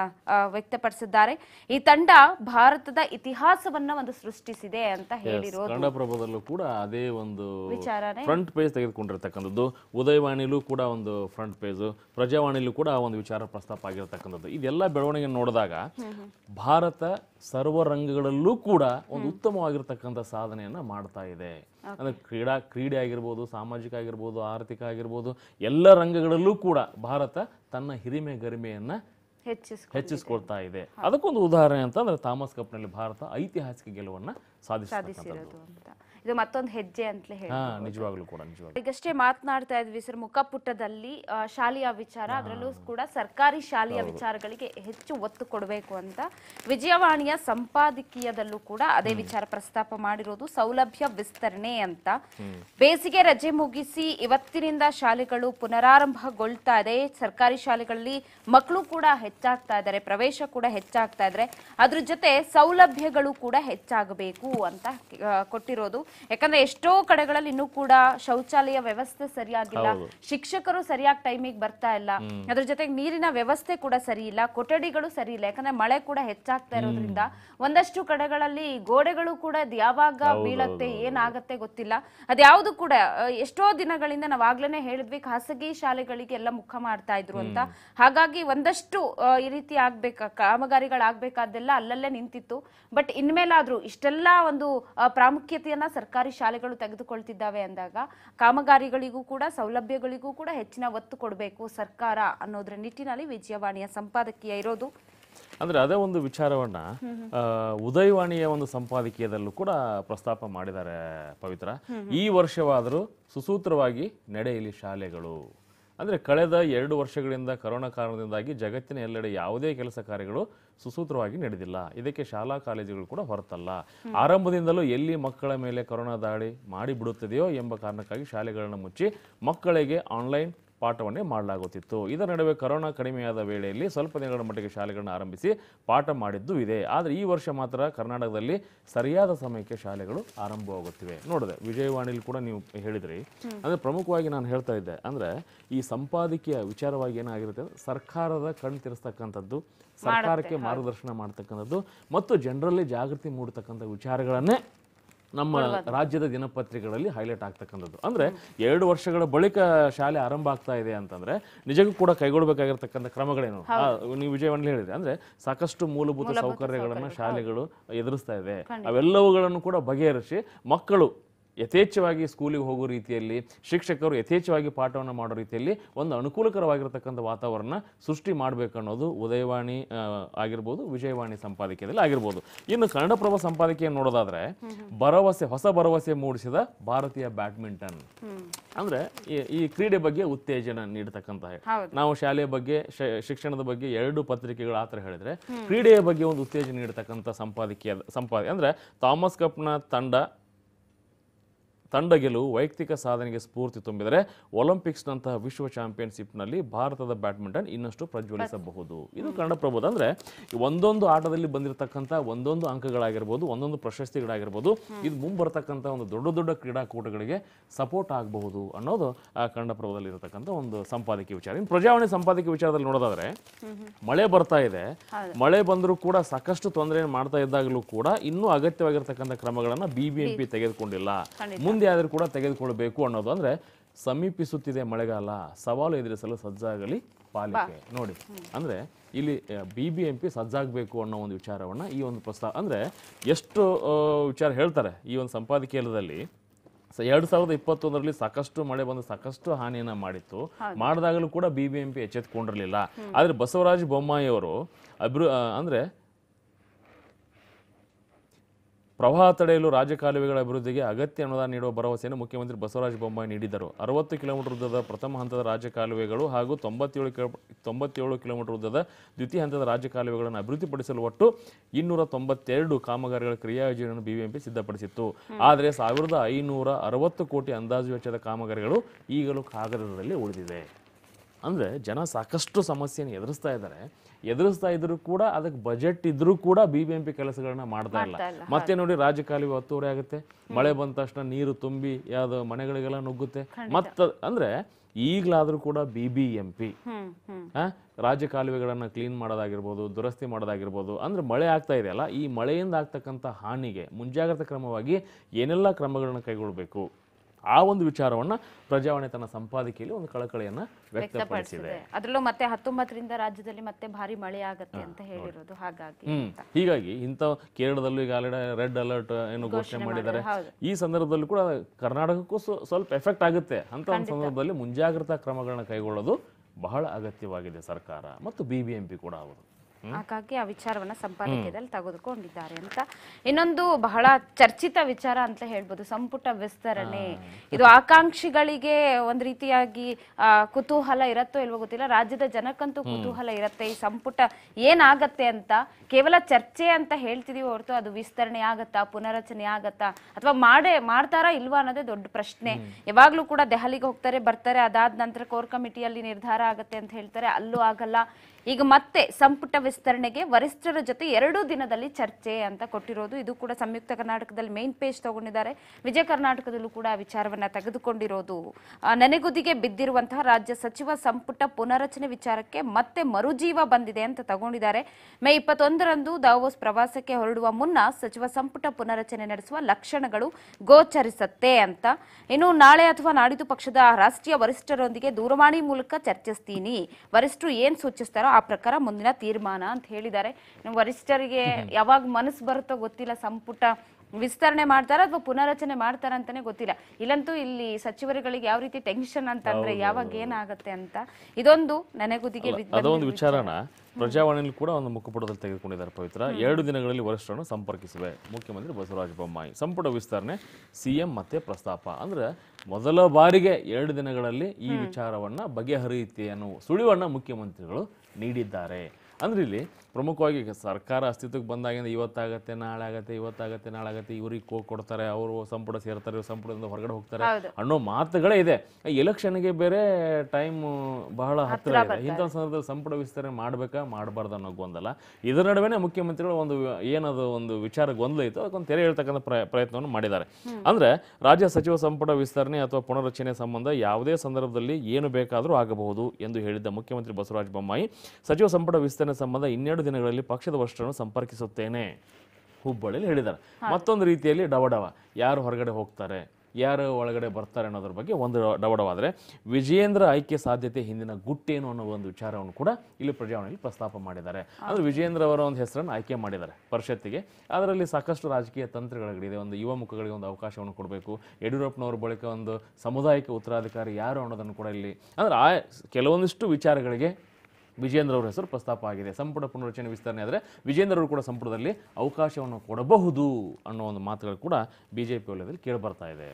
ವ್ಯಕ್ತಪಡಿಸಿದ್ದಾರೆ ಈ ತಂಡ ಭಾರತದ ಇತಿಹಾಸವನ್ನ ಒಂದು ಸೃಷ್ಟಿಸಿದೆ ಅಂತ ಹೇಳಿರೋದು ಕನ್ನಡಪ್ರಭದಲ್ಲೂ ಕೂಡ ಅದೇ ಒಂದು ಫ್ರಂಟ್ ಪೇಜ್ ತೆಗೆದುಕೊಂಡಿರ್ತಕ್ಕಂಥದ್ದು ಉದಯವಾಣಿಲೂ ಕೂಡ ಒಂದು ಫ್ರಂಟ್ ಪೇಜ್ ಪ್ರಜಾವಾಣಿಲೂ ಕೂಡ ಒಂದು ವಿಚಾರ ಪ್ರಸ್ತಾಪ ಆಗಿರತಕ್ಕಂಥದ್ದು ಇದೆಲ್ಲ ಬೆಳವಣಿಗೆ ನೋಡಿದಾಗ ಭಾರತ ಸರ್ವ ರಂಗಗಳಲ್ಲೂ ಕೂಡ ಒಂದು ಉತ್ತಮವಾಗಿರ್ತಕ್ಕಂಥ ಸಾಧನೆಯನ್ನ ಮಾಡ್ತಾ ಇದೆ ಅಂದ್ರೆ ಕ್ರೀಡಾ ಕ್ರೀಡೆ ಆಗಿರ್ಬೋದು ಸಾಮಾಜಿಕ ಆಗಿರ್ಬೋದು ಆರ್ಥಿಕ ಆಗಿರ್ಬೋದು ಎಲ್ಲ ರಂಗಗಳಲ್ಲೂ ಕೂಡ ಭಾರತ ತನ್ನ ಹಿರಿಮೆ ಗರಿಮೆಯನ್ನ ಹೆಚ್ಚಿಸ್ಕೊಳ್ತಾ ಇದೆ ಅದಕ್ಕೊಂದು ಉದಾಹರಣೆ ಅಂತಂದ್ರೆ ಥಾಮಸ್ ಕಪ್ನಲ್ಲಿ ಭಾರತ ಐತಿಹಾಸಿಕ ಗೆಲುವನ್ನು ಸಾಧಿಸಿರೋದು ಇದು ಮತ್ತೊಂದು ಹೆಜ್ಜೆ ಅಂತಲೇ ಹೇಳಿ ಈಗಷ್ಟೇ ಮಾತನಾಡ್ತಾ ಇದ್ವಿ ಸರ್ ಮುಖಪುಟದಲ್ಲಿ ಶಾಲೆಯ ವಿಚಾರ ಅದರಲ್ಲೂ ಕೂಡ ಸರ್ಕಾರಿ ಶಾಲೆಯ ವಿಚಾರಗಳಿಗೆ ಹೆಚ್ಚು ಒತ್ತು ಕೊಡಬೇಕು ಅಂತ ವಿಜಯವಾಣಿಯ ಸಂಪಾದಕೀಯದಲ್ಲೂ ಕೂಡ ಅದೇ ವಿಚಾರ ಪ್ರಸ್ತಾಪ ಮಾಡಿರೋದು ಸೌಲಭ್ಯ ವಿಸ್ತರಣೆ ಅಂತ ಬೇಸಿಗೆ ರಜೆ ಮುಗಿಸಿ ಇವತ್ತಿನಿಂದ ಶಾಲೆಗಳು ಪುನರಾರಂಭಗೊಳ್ತಾ ಇದೆ ಸರ್ಕಾರಿ ಶಾಲೆಗಳಲ್ಲಿ ಮಕ್ಕಳು ಕೂಡ ಹೆಚ್ಚಾಗ್ತಾ ಇದ್ದಾರೆ ಪ್ರವೇಶ ಕೂಡ ಹೆಚ್ಚಾಗ್ತಾ ಇದ್ರೆ ಅದ್ರ ಜೊತೆ ಸೌಲಭ್ಯಗಳು ಕೂಡ ಹೆಚ್ಚಾಗಬೇಕು ಅಂತ ಕೊಟ್ಟಿರೋದು ಯಾಕಂದ್ರೆ ಎಷ್ಟೋ ಕಡೆಗಳಲ್ಲಿ ಇನ್ನೂ ಕೂಡ ಶೌಚಾಲಯ ವ್ಯವಸ್ಥೆ ಸರಿಯಾಗಿಲ್ಲ ಶಿಕ್ಷಕರು ಸರಿಯಾಗಿ ಟೈಮಿಗೆ ಬರ್ತಾ ಇಲ್ಲ ಅದ್ರ ಜೊತೆಗೆ ನೀರಿನ ವ್ಯವಸ್ಥೆ ಕೂಡ ಸರಿ ಇಲ್ಲ ಕೊಠಡಿಗಳು ಸರಿ ಇಲ್ಲ ಯಾಕಂದ್ರೆ ಮಳೆ ಕೂಡ ಹೆಚ್ಚಾಗ್ತಾ ಇರೋದ್ರಿಂದ ಒಂದಷ್ಟು ಕಡೆಗಳಲ್ಲಿ ಗೋಡೆಗಳು ಕೂಡ ಯಾವಾಗ ಬೀಳತ್ತೆ ಏನಾಗತ್ತೆ ಗೊತ್ತಿಲ್ಲ ಅದ್ಯಾವುದು ಕೂಡ ಎಷ್ಟೋ ದಿನಗಳಿಂದ ನಾವು ಆಗ್ಲೇನೆ ಹೇಳಿದ್ವಿ ಖಾಸಗಿ ಶಾಲೆಗಳಿಗೆ ಎಲ್ಲ ಮುಖ ಮಾಡ್ತಾ ಇದ್ರು ಅಂತ ಹಾಗಾಗಿ ಒಂದಷ್ಟು ಈ ರೀತಿ ಆಗ್ಬೇಕ ಕಾಮಗಾರಿಗಳಾಗ್ಬೇಕಾದ್ದೆಲ್ಲ ಅಲ್ಲಲ್ಲೇ ನಿಂತಿತ್ತು ಬಟ್ ಇನ್ಮೇಲಾದ್ರೂ ಇಷ್ಟೆಲ್ಲಾ ಒಂದು ಪ್ರಾಮುಖ್ಯತೆಯನ್ನ ಸರ್ಕಾರಿ ಶಾಲೆಗಳು ತೆಗೆದುಕೊಳ್ತಿದ್ದಾವೆ ಅಂದಾಗ ಕಾಮಗಾರಿಗಳಿಗೂ ಕೂಡ ಸೌಲಭ್ಯಗಳಿಗೂ ಕೂಡ ಹೆಚ್ಚಿನ ಒತ್ತು ಕೊಡಬೇಕು ಸರ್ಕಾರ ಅನ್ನೋದ್ರ ನಿಟ್ಟಿನಲ್ಲಿ ವಿಜಯವಾಣಿಯ ಸಂಪಾದಕೀಯ ಇರೋದು ಅಂದ್ರೆ ಅದೇ ಒಂದು ವಿಚಾರವನ್ನ ಉದಯವಾಣಿಯ ಒಂದು ಸಂಪಾದಕೀಯದಲ್ಲೂ ಕೂಡ ಪ್ರಸ್ತಾಪ ಮಾಡಿದ್ದಾರೆ ಪವಿತ್ರ ಈ ವರ್ಷವಾದರೂ ಸುಸೂತ್ರವಾಗಿ ನಡೆಯಲಿ ಶಾಲೆಗಳು ಅಂದರೆ ಕಳೆದ ಎರಡು ವರ್ಷಗಳಿಂದ ಕರೋನಾ ಕಾರಣದಿಂದಾಗಿ ಜಗತ್ತಿನ ಎಲ್ಲೆಡೆ ಯಾವುದೇ ಕೆಲಸ ಕಾರ್ಯಗಳು ಸುಸೂತ್ರವಾಗಿ ನಡೆದಿಲ್ಲ ಇದಕ್ಕೆ ಶಾಲಾ ಕಾಲೇಜುಗಳು ಕೂಡ ಹೊರತಲ್ಲ ಆರಂಭದಿಂದಲೂ ಎಲ್ಲಿ ಮಕ್ಕಳ ಮೇಲೆ ಕರೋನಾ ದಾಳಿ ಮಾಡಿಬಿಡುತ್ತದೆಯೋ ಎಂಬ ಕಾರಣಕ್ಕಾಗಿ ಶಾಲೆಗಳನ್ನು ಮುಚ್ಚಿ ಮಕ್ಕಳಿಗೆ ಆನ್ಲೈನ್ ಪಾಠವನ್ನೇ ಮಾಡಲಾಗುತ್ತಿತ್ತು ಇದರ ನಡುವೆ ಕೊರೋನಾ ಕಡಿಮೆಯಾದ ವೇಳೆಯಲ್ಲಿ ಸ್ವಲ್ಪ ದಿನಗಳ ಮಟ್ಟಿಗೆ ಶಾಲೆಗಳನ್ನು ಆರಂಭಿಸಿ ಪಾಠ ಮಾಡಿದ್ದು ಇದೆ ಆದರೆ ಈ ವರ್ಷ ಮಾತ್ರ ಕರ್ನಾಟಕದಲ್ಲಿ ಸರಿಯಾದ ಸಮಯಕ್ಕೆ ಶಾಲೆಗಳು ಆರಂಭವಾಗುತ್ತಿವೆ ನೋಡಿದೆ ವಿಜಯವಾಣಿಲಿ ಕೂಡ ನೀವು ಹೇಳಿದ್ರಿ ಅಂದರೆ ಪ್ರಮುಖವಾಗಿ ನಾನು ಹೇಳ್ತಾ ಇದ್ದೆ ಅಂದರೆ ಈ ಸಂಪಾದಕೀಯ ವಿಚಾರವಾಗಿ ಏನಾಗಿರುತ್ತೆ ಸರ್ಕಾರದ ಕಣ್ ತಿರ್ಸ್ತಕ್ಕಂಥದ್ದು ಸರ್ಕಾರಕ್ಕೆ ಮಾರ್ಗದರ್ಶನ ಮಾಡ್ತಕ್ಕಂಥದ್ದು ಮತ್ತು ಜನರಲ್ಲಿ ಜಾಗೃತಿ ಮೂಡತಕ್ಕಂಥ ವಿಚಾರಗಳನ್ನೇ ನಮ್ಮ ರಾಜ್ಯದ ದಿನಪತ್ರಿಕೆಗಳಲ್ಲಿ ಹೈಲೈಟ್ ಆಗ್ತಕ್ಕಂಥದ್ದು ಅಂದ್ರೆ ಎರಡು ವರ್ಷಗಳ ಬಳಿಕ ಶಾಲೆ ಆರಂಭ ಆಗ್ತಾ ಇದೆ ಅಂತಂದ್ರೆ ನಿಜಕ್ಕೂ ಕೂಡ ಕೈಗೊಳ್ಳಬೇಕಾಗಿರ್ತಕ್ಕಂಥ ಕ್ರಮಗಳೇನು ನೀವು ವಿಜಯವಾಣಿ ಹೇಳಿದ್ರೆ ಅಂದ್ರೆ ಸಾಕಷ್ಟು ಮೂಲಭೂತ ಸೌಕರ್ಯಗಳನ್ನು ಶಾಲೆಗಳು ಎದುರಿಸ್ತಾ ಇದೆ ಅವೆಲ್ಲವುಗಳನ್ನು ಕೂಡ ಬಗೆಹರಿಸಿ ಮಕ್ಕಳು ಯಥೇಚ್ಛವಾಗಿ ಸ್ಕೂಲಿಗೆ ಹೋಗೋ ರೀತಿಯಲ್ಲಿ ಶಿಕ್ಷಕರು ಯಥೇಚ್ಛವಾಗಿ ಪಾಠವನ್ನು ಮಾಡೋ ರೀತಿಯಲ್ಲಿ ಒಂದು ಅನುಕೂಲಕರವಾಗಿರತಕ್ಕಂಥ ವಾತಾವರಣ ಸೃಷ್ಟಿ ಮಾಡಬೇಕು ಅನ್ನೋದು ಉದಯವಾಣಿ ಆಗಿರ್ಬೋದು ವಿಜಯವಾಣಿ ಸಂಪಾದಕೀಯದಲ್ಲಿ ಆಗಿರ್ಬೋದು ಇನ್ನು ಕನ್ನಡಪ್ರಭ ಸಂಪಾದಕೀಯ ನೋಡೋದಾದ್ರೆ ಭರವಸೆ ಹೊಸ ಭರವಸೆ ಮೂಡಿಸಿದ ಭಾರತೀಯ ಬ್ಯಾಡ್ಮಿಂಟನ್ ಅಂದ್ರೆ ಈ ಕ್ರೀಡೆ ಬಗ್ಗೆ ಉತ್ತೇಜನ ನೀಡತಕ್ಕಂತಹ ನಾವು ಶಾಲೆಯ ಬಗ್ಗೆ ಶಿಕ್ಷಣದ ಬಗ್ಗೆ ಎರಡು ಪತ್ರಿಕೆಗಳು ಆತರ ಹೇಳಿದ್ರೆ ಕ್ರೀಡೆಯ ಬಗ್ಗೆ ಒಂದು ಉತ್ತೇಜನ ನೀಡತಕ್ಕಂಥ ಸಂಪಾದಕೀಯ ಸಂಪಾದ ಅಂದ್ರೆ ಥಾಮಸ್ ಕಪ್ನ ತಂಡ ತಂಡ ಗೆಲುವು ವೈಯಕ್ತಿಕ ಸಾಧನೆಗೆ ಸ್ಫೂರ್ತಿ ತುಂಬಿದರೆ ಒಲಿಂಪಿಕ್ಸ್ನಂತಹ ವಿಶ್ವ ಚಾಂಪಿಯನ್ಶಿಪ್ನಲ್ಲಿ ಭಾರತದ ಬ್ಯಾಡ್ಮಿಂಟನ್ ಇನ್ನಷ್ಟು ಪ್ರಜ್ವಲಿಸಬಹುದು ಇದು ಕನ್ನಡಪ್ರಭದ ಅಂದರೆ ಒಂದೊಂದು ಆಟದಲ್ಲಿ ಬಂದಿರತಕ್ಕಂಥ ಒಂದೊಂದು ಅಂಕಗಳಾಗಿರ್ಬೋದು ಒಂದೊಂದು ಪ್ರಶಸ್ತಿಗಳಾಗಿರ್ಬೋದು ಇದು ಮುಂಬರತಕ್ಕಂಥ ಒಂದು ದೊಡ್ಡ ದೊಡ್ಡ ಕ್ರೀಡಾಕೂಟಗಳಿಗೆ ಸಪೋರ್ಟ್ ಆಗಬಹುದು ಅನ್ನೋದು ಕನ್ನಡಪ್ರಭದಲ್ಲಿ ಇರತಕ್ಕಂಥ ಒಂದು ಸಂಪಾದಕೀಯ ವಿಚಾರ ಇನ್ನು ಪ್ರಜಾವಾಣಿ ಸಂಪಾದಕೀಯ ವಿಚಾರದಲ್ಲಿ ನೋಡೋದಾದ್ರೆ ಮಳೆ ಬರ್ತಾ ಇದೆ ಮಳೆ ಬಂದರೂ ಕೂಡ ಸಾಕಷ್ಟು ತೊಂದರೆ ಮಾಡ್ತಾ ಇದ್ದಾಗಲೂ ಕೂಡ ಇನ್ನೂ ಅಗತ್ಯವಾಗಿರ್ತಕ್ಕಂಥ ಕ್ರಮಗಳನ್ನು ಬಿ ಬಿ ಎಂ ಪಿ ತೆಗೆದುಕೊಂಡಿಲ್ಲ ಮುಂದೆ ಆದರೂ ಕೂಡ ತೆಗೆದುಕೊಳ್ಬೇಕು ಅನ್ನೋದು ಅಂದರೆ ಸಮೀಪಿಸುತ್ತಿದೆ ಮಳೆಗಾಲ ಸವಾಲು ಎದುರಿಸಲು ಸಜ್ಜಾಗಲಿ ಪಾಲಿಕೆ ನೋಡಿ ಅಂದರೆ ಇಲ್ಲಿ ಬಿ ಬಿ ಎಂ ಪಿ ಸಜ್ಜಾಗಬೇಕು ಅನ್ನೋ ಒಂದು ವಿಚಾರವನ್ನು ಈ ಒಂದು ಪ್ರಸ್ತಾವ ಅಂದರೆ ಎಷ್ಟು ವಿಚಾರ ಹೇಳ್ತಾರೆ ಈ ಒಂದು ಸಂಪಾದಕೀಯದಲ್ಲಿ ಎರಡು ಸಾವಿರದ ಇಪ್ಪತ್ತೊಂದರಲ್ಲಿ ಸಾಕಷ್ಟು ಮಳೆ ಬಂದು ಸಾಕಷ್ಟು ಹಾನಿಯನ್ನ ಮಾಡಿತ್ತು ಮಾಡಿದಾಗಲೂ ಕೂಡ ಬಿ ಬಿ ಎಂ ಪಿ ಎಚ್ಚೆತ್ಕೊಂಡಿರಲಿಲ್ಲ ಆದರೆ ಬಸವರಾಜ ಬೊಮ್ಮಾಯಿಯವರು ಅಭಿವೃ ಅಂದರೆ ಪ್ರವಾಹ ತಡೆಯಲು ರಾಜಕಾಲುವೆಗಳ ಅಭಿವೃದ್ಧಿಗೆ ಅಗತ್ಯ ಅನುದಾನ ನೀಡುವ ಭರವಸೆಯನ್ನು ಮುಖ್ಯಮಂತ್ರಿ ಬಸವರಾಜ ಬೊಮ್ಮಾಯಿ ನೀಡಿದರು ಅರವತ್ತು ಕಿಲೋಮೀಟರ್ ಉದ್ದದ ಪ್ರಥಮ ಹಂತದ ರಾಜಕಾಲುವೆಗಳು ಹಾಗೂ ತೊಂಬತ್ತೇಳು ತೊಂಬತ್ತೇಳು ಕಿಲೋಮೀಟರ್ ಉದ್ದದ ದ್ವಿತೀಯ ಹಂತದ ರಾಜಕಾಲುವೆಗಳನ್ನು ಅಭಿವೃದ್ಧಿಪಡಿಸಲು ಒಟ್ಟು ಇನ್ನೂರ ತೊಂಬತ್ತೆರಡು ಕಾಮಗಾರಿಗಳ ಕ್ರಿಯಾಯೋಜನೆಯನ್ನು ಬಿಬಿಎಂಪಿ ಸಿದ್ಧಪಡಿಸಿತ್ತು ಆದರೆ ಸಾವಿರದ ಐನೂರ ಅರವತ್ತು ಕೋಟಿ ಅಂದಾಜು ವೆಚ್ಚದ ಕಾಮಗಾರಿಗಳು ಈಗಲೂ ಕಾಗದದಲ್ಲಿ ಉಳಿದಿದೆ ಅಂದರೆ ಜನ ಸಾಕಷ್ಟು ಸಮಸ್ಯೆಯನ್ನು ಎದುರಿಸ್ತಾ ಇದ್ದಾರೆ ಎದುರಿಸ್ತಾ ಇದ್ರು ಕೂಡ ಅದಕ್ಕೆ ಬಜೆಟ್ ಇದ್ರೂ ಕೂಡ ಬಿ ಬಿ ಎಂ ಪಿ ಕೆಲಸಗಳನ್ನ ಮಾಡ್ತಾ ಇಲ್ಲ ಮತ್ತೆ ನೋಡಿ ಕಾಲುವೆ ಒತ್ತುವರಿ ಆಗುತ್ತೆ ಮಳೆ ಬಂದ ತಕ್ಷಣ ನೀರು ತುಂಬಿ ಯಾವ್ದು ಮನೆಗಳಿಗೆಲ್ಲ ನುಗ್ಗುತ್ತೆ ಮತ್ತ ಅಂದ್ರೆ ಈಗಲಾದರೂ ಕೂಡ ಬಿ ಬಿ ಎಂ ಪಿ ಕಾಲುವೆಗಳನ್ನ ಕ್ಲೀನ್ ಮಾಡೋದಾಗಿರ್ಬೋದು ದುರಸ್ತಿ ಮಾಡೋದಾಗಿರ್ಬೋದು ಅಂದ್ರೆ ಮಳೆ ಆಗ್ತಾ ಇದೆಯಲ್ಲ ಈ ಮಳೆಯಿಂದ ಆಗ್ತಕ್ಕಂಥ ಹಾನಿಗೆ ಮುಂಜಾಗ್ರತಾ ಕ್ರಮವಾಗಿ ಏನೆಲ್ಲ ಕ್ರಮಗಳನ್ನ ಕೈಗೊಳ್ಳಬೇಕು ಆ ಒಂದು ವಿಚಾರವನ್ನ ಪ್ರಜಾವಾಣಿ ತನ್ನ ಸಂಪಾದಕೀಯಲ್ಲಿ ಒಂದು ಕಳಕಳಿಯನ್ನ ವ್ಯಕ್ತಪಡಿಸಿದೆ ಅದರಲ್ಲೂ ಮತ್ತೆ ಹತ್ತೊಂಬತ್ತರಿಂದ ರಾಜ್ಯದಲ್ಲಿ ಮತ್ತೆ ಭಾರಿ ಮಳೆ ಆಗತ್ತೆ ಅಂತ ಹೇಳಿರೋದು ಹಾಗಾಗಿ ಹೀಗಾಗಿ ಇಂಥ ಕೇರಳದಲ್ಲೂ ಈಗ ಆಲ್ರೆಡಿ ರೆಡ್ ಅಲರ್ಟ್ ಏನು ಘೋಷಣೆ ಮಾಡಿದ್ದಾರೆ ಈ ಸಂದರ್ಭದಲ್ಲೂ ಕೂಡ ಕರ್ನಾಟಕಕ್ಕೂ ಸ್ವಲ್ಪ ಎಫೆಕ್ಟ್ ಆಗುತ್ತೆ ಅಂತ ಒಂದು ಸಂದರ್ಭದಲ್ಲಿ ಮುಂಜಾಗ್ರತಾ ಕ್ರಮಗಳನ್ನ ಕೈಗೊಳ್ಳೋದು ಬಹಳ ಅಗತ್ಯವಾಗಿದೆ ಸರ್ಕಾರ ಮತ್ತು ಬಿ ಬಿ ಎಂ ಪಿ ಕೂಡ ಅವರು ಹಾಗಾಗಿ ಆ ವಿಚಾರವನ್ನ ಸಂಪಾದಕೀಯದಲ್ಲಿ ತೆಗೆದುಕೊಂಡಿದ್ದಾರೆ ಅಂತ ಇನ್ನೊಂದು ಬಹಳ ಚರ್ಚಿತ ವಿಚಾರ ಅಂತ ಹೇಳ್ಬೋದು ಸಂಪುಟ ವಿಸ್ತರಣೆ ಇದು ಆಕಾಂಕ್ಷಿಗಳಿಗೆ ಒಂದ್ ರೀತಿಯಾಗಿ ಕುತೂಹಲ ಇರತ್ತೋ ಇಲ್ವೋ ಗೊತ್ತಿಲ್ಲ ರಾಜ್ಯದ ಜನಕ್ಕಂತೂ ಕುತೂಹಲ ಇರತ್ತೆ ಈ ಸಂಪುಟ ಏನಾಗತ್ತೆ ಅಂತ ಕೇವಲ ಚರ್ಚೆ ಅಂತ ಹೇಳ್ತಿದೀವಿ ಹೊರತು ಅದು ವಿಸ್ತರಣೆ ಆಗತ್ತಾ ಪುನರಚನೆ ಆಗತ್ತಾ ಅಥವಾ ಮಾಡೇ ಮಾಡ್ತಾರಾ ಇಲ್ವಾ ಅನ್ನೋದೇ ದೊಡ್ಡ ಪ್ರಶ್ನೆ ಯಾವಾಗ್ಲೂ ಕೂಡ ದೆಹಲಿಗೆ ಹೋಗ್ತಾರೆ ಬರ್ತಾರೆ ಅದಾದ ನಂತರ ಕೋರ್ ಕಮಿಟಿಯಲ್ಲಿ ನಿರ್ಧಾರ ಆಗತ್ತೆ ಅಂತ ಹೇಳ್ತಾರೆ ಅಲ್ಲೂ ಆಗಲ್ಲ ಈಗ ಮತ್ತೆ ಸಂಪುಟ ವಿಸ್ತರಣೆಗೆ ವರಿಷ್ಠರ ಜೊತೆ ಎರಡೂ ದಿನದಲ್ಲಿ ಚರ್ಚೆ ಅಂತ ಕೊಟ್ಟಿರೋದು ಇದು ಕೂಡ ಸಂಯುಕ್ತ ಕರ್ನಾಟಕದಲ್ಲಿ ಮೇನ್ ಪೇಜ್ ತಗೊಂಡಿದ್ದಾರೆ ವಿಜಯ ಕರ್ನಾಟಕದಲ್ಲೂ ಕೂಡ ಆ ವಿಚಾರವನ್ನ ತೆಗೆದುಕೊಂಡಿರೋದು ನೆನೆಗುದಿಗೆ ಬಿದ್ದಿರುವಂತಹ ರಾಜ್ಯ ಸಚಿವ ಸಂಪುಟ ಪುನರಚನೆ ವಿಚಾರಕ್ಕೆ ಮತ್ತೆ ಮರುಜೀವ ಬಂದಿದೆ ಅಂತ ತಗೊಂಡಿದ್ದಾರೆ ಮೇ ಇಪ್ಪತ್ತೊಂದರಂದು ದಾವೋಸ್ ಪ್ರವಾಸಕ್ಕೆ ಹೊರಡುವ ಮುನ್ನ ಸಚಿವ ಸಂಪುಟ ಪುನರಚನೆ ನಡೆಸುವ ಲಕ್ಷಣಗಳು ಗೋಚರಿಸತ್ತೆ ಅಂತ ಇನ್ನು ನಾಳೆ ಅಥವಾ ನಾಡಿದ್ದು ಪಕ್ಷದ ರಾಷ್ಟ್ರೀಯ ವರಿಷ್ಠರೊಂದಿಗೆ ದೂರವಾಣಿ ಮೂಲಕ ಚರ್ಚಿಸ್ತೀನಿ ವರಿಷ್ಠರು ಏನ್ ಸೂಚಿಸ್ತಾರೋ ಆ ಪ್ರಕಾರ ಮುಂದಿನ ತೀರ್ಮಾನ ಅಂತ ಹೇಳಿದ್ದಾರೆ ವರಿಷ್ಠರಿಗೆ ಯಾವಾಗ ಮನಸ್ಸು ಬರುತ್ತೋ ಗೊತ್ತಿಲ್ಲ ಸಂಪುಟ ವಿಸ್ತರಣೆ ಮಾಡ್ತಾರ ಅಥವಾ ಪುನರಚನೆ ಮಾಡ್ತಾರ ಅಂತಾನೆ ಗೊತ್ತಿಲ್ಲ ಇಲ್ಲಂತೂ ಇಲ್ಲಿ ಸಚಿವರುಗಳಿಗೆ ಯಾವ ರೀತಿ ಟೆನ್ಷನ್ ಅಂತಂದ್ರೆ ಯಾವಾಗ ಏನಾಗತ್ತೆ ಅಂತ ಇದೊಂದು ನೆನೆಗುದಿಗೆ ಅದೊಂದು ವಿಚಾರನ ಪ್ರಜಾವಾಣಿಯಲ್ಲಿ ಕೂಡ ಒಂದು ಮುಖಪುಟದಲ್ಲಿ ತೆಗೆದುಕೊಂಡಿದ್ದಾರೆ ಪವಿತ್ರ ಎರಡು ದಿನಗಳಲ್ಲಿ ವರಿಷ್ಠರನ್ನು ಸಂಪರ್ಕಿಸಿವೆ ಮುಖ್ಯಮಂತ್ರಿ ಬಸವರಾಜ ಬೊಮ್ಮಾಯಿ ಸಂಪುಟ ವಿಸ್ತರಣೆ ಸಿಎಂ ಮತ್ತೆ ಪ್ರಸ್ತಾಪ ಅಂದ್ರೆ ಮೊದಲ ಬಾರಿಗೆ ಎರಡು ದಿನಗಳಲ್ಲಿ ಈ ವಿಚಾರವನ್ನ ಬಗೆಹರಿಯುತ್ತೆ ಅನ್ನುವ ಸುಳಿವನ್ನ ಮುಖ್ಯಮಂತ್ರಿಗಳು ನೀಡಿದ್ದಾರೆ ಅಂದರೆ ಇಲ್ಲಿ ಪ್ರಮುಖವಾಗಿ ಸರ್ಕಾರ ಅಸ್ತಿತ್ವಕ್ಕೆ ಬಂದಾಗಿಂದ ಇವತ್ತಾಗತ್ತೆ ಆಗತ್ತೆ ಇವತ್ತಾಗತ್ತೆ ನಾಳಾಗತ್ತೆ ಇವ್ರಿಗೆ ಕೋ ಕೊಡ್ತಾರೆ ಅವರು ಸಂಪುಟ ಸೇರ್ತಾರೆ ಸಂಪುಟದಿಂದ ಹೊರಗಡೆ ಹೋಗ್ತಾರೆ ಅನ್ನೋ ಮಾತುಗಳೇ ಇದೆ ಎಲೆಕ್ಷನ್ಗೆ ಬೇರೆ ಟೈಮ್ ಬಹಳ ಹತ್ತಿರ ಇದೆ ಇಂಥ ಸಂದರ್ಭದಲ್ಲಿ ಸಂಪುಟ ವಿಸ್ತರಣೆ ಮಾಡಬೇಕಾ ಮಾಡಬಾರ್ದು ಅನ್ನೋ ಗೊಂದಲ ಇದರ ನಡುವೆನೇ ಮುಖ್ಯಮಂತ್ರಿಗಳು ಒಂದು ಏನದು ಒಂದು ವಿಚಾರ ಗೊಂದಲ ಇತ್ತು ಅದಕ್ಕೊಂದು ತೆರೆ ಹೇಳ್ತಕ್ಕಂಥ ಪ್ರಯತ್ನವನ್ನು ಮಾಡಿದ್ದಾರೆ ಅಂದರೆ ರಾಜ್ಯ ಸಚಿವ ಸಂಪುಟ ವಿಸ್ತರಣೆ ಅಥವಾ ಪುನರ್ರಚನೆ ಸಂಬಂಧ ಯಾವುದೇ ಸಂದರ್ಭದಲ್ಲಿ ಏನು ಬೇಕಾದರೂ ಆಗಬಹುದು ಎಂದು ಹೇಳಿದ್ದ ಮುಖ್ಯಮಂತ್ರಿ ಬಸವರಾಜ ಬೊಮ್ಮಾಯಿ ಸಚಿವ ಸಂಪುಟ ವಿಸ್ತರಣೆ ಸಂಬಂಧ ಇನ್ನೆರಡು ದಿನಗಳಲ್ಲಿ ಪಕ್ಷದ ವರಿಷ್ಠರನ್ನು ಸಂಪರ್ಕಿಸುತ್ತೇನೆ ಹುಬ್ಬಳ್ಳಿಯಲ್ಲಿ ಹೇಳಿದ್ದಾರೆ ಮತ್ತೊಂದು ರೀತಿಯಲ್ಲಿ ಡವಡವ ಯಾರು ಹೊರಗಡೆ ಹೋಗ್ತಾರೆ ಯಾರು ಒಳಗಡೆ ಬರ್ತಾರೆ ಅನ್ನೋದ್ರ ಬಗ್ಗೆ ಒಂದು ಡವಡವ ಆದರೆ ವಿಜಯೇಂದ್ರ ಆಯ್ಕೆ ಸಾಧ್ಯತೆ ಹಿಂದಿನ ಗುಟ್ಟೇನು ಅನ್ನೋ ಒಂದು ವಿಚಾರವನ್ನು ಕೂಡ ಇಲ್ಲಿ ಪ್ರಜಾವಣೆಯಲ್ಲಿ ಪ್ರಸ್ತಾಪ ಮಾಡಿದ್ದಾರೆ ಅಂದರೆ ವಿಜಯೇಂದ್ರ ಅವರ ಒಂದು ಹೆಸರನ್ನು ಆಯ್ಕೆ ಮಾಡಿದ್ದಾರೆ ಪರಿಷತ್ತಿಗೆ ಅದರಲ್ಲಿ ಸಾಕಷ್ಟು ರಾಜಕೀಯ ತಂತ್ರಗಳಿದೆ ಒಂದು ಯುವ ಮುಖಗಳಿಗೆ ಒಂದು ಅವಕಾಶವನ್ನು ಕೊಡಬೇಕು ಯಡಿಯೂರಪ್ಪನವ್ರ ಬಳಿಕ ಒಂದು ಸಮುದಾಯಕ್ಕೆ ಉತ್ತರಾಧಿಕಾರಿ ಯಾರು ಅನ್ನೋದನ್ನು ಕೂಡ ಇಲ್ಲಿ ಅಂದರೆ ಆ ಕೆಲವೊಂದಿಷ್ಟು ವಿಚಾರಗಳಿಗೆ ವಿಜೇಂದ್ರ ಅವರ ಹೆಸರು ಪ್ರಸ್ತಾಪ ಆಗಿದೆ ಸಂಪುಟ ಪುನರ್ರಚನೆ ವಿಸ್ತರಣೆ ಆದರೆ ವಿಜೇಂದ್ರ ಅವರು ಕೂಡ ಸಂಪುಟದಲ್ಲಿ ಅವಕಾಶವನ್ನು ಕೊಡಬಹುದು ಅನ್ನೋ ಒಂದು ಮಾತುಗಳು ಕೂಡ ಬಿಜೆಪಿ ವಲಯದಲ್ಲಿ ಬರ್ತಾ ಇದೆ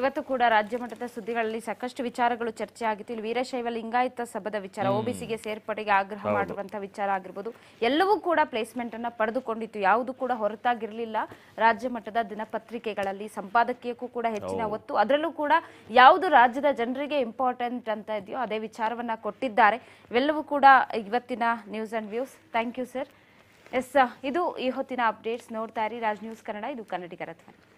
ಇವತ್ತು ಕೂಡ ರಾಜ್ಯ ಮಟ್ಟದ ಸುದ್ದಿಗಳಲ್ಲಿ ಸಾಕಷ್ಟು ವಿಚಾರಗಳು ಚರ್ಚೆ ಆಗಿತ್ತು ಇಲ್ಲಿ ವೀರಶೈವ ಲಿಂಗಾಯತ ಸಭದ ವಿಚಾರ ಒಬಿಸಿಗೆ ಸೇರ್ಪಡೆಗೆ ಆಗ್ರಹ ಮಾಡುವಂತಹ ವಿಚಾರ ಆಗಿರ್ಬೋದು ಎಲ್ಲವೂ ಕೂಡ ಪ್ಲೇಸ್ಮೆಂಟ್ ಅನ್ನ ಪಡೆದುಕೊಂಡಿತ್ತು ಯಾವುದು ಕೂಡ ಹೊರತಾಗಿರ್ಲಿಲ್ಲ ರಾಜ್ಯ ಮಟ್ಟದ ದಿನಪತ್ರಿಕೆಗಳಲ್ಲಿ ಸಂಪಾದಕೀಯಕ್ಕೂ ಕೂಡ ಹೆಚ್ಚಿನ ಒತ್ತು ಅದರಲ್ಲೂ ಕೂಡ ಯಾವುದು ರಾಜ್ಯದ ಜನರಿಗೆ ಇಂಪಾರ್ಟೆಂಟ್ ಅಂತ ಇದೆಯೋ ಅದೇ ವಿಚಾರವನ್ನ ಕೊಟ್ಟಿದ್ದಾರೆ ಇವೆಲ್ಲವೂ ಕೂಡ ಇವತ್ತಿನ news and views thank you sir yes ಇದು ಈ ಹೊತ್ತಿನ ಅಪ್ಡೇಟ್ಸ್ ನೋಡ್ತಾ ಇರಿ ರಾಜ್ ನ್ಯೂಸ್ ಕನ್ನಡ ಇದು ಕನ್ನಡಿಗರ ಧ್ವನಿ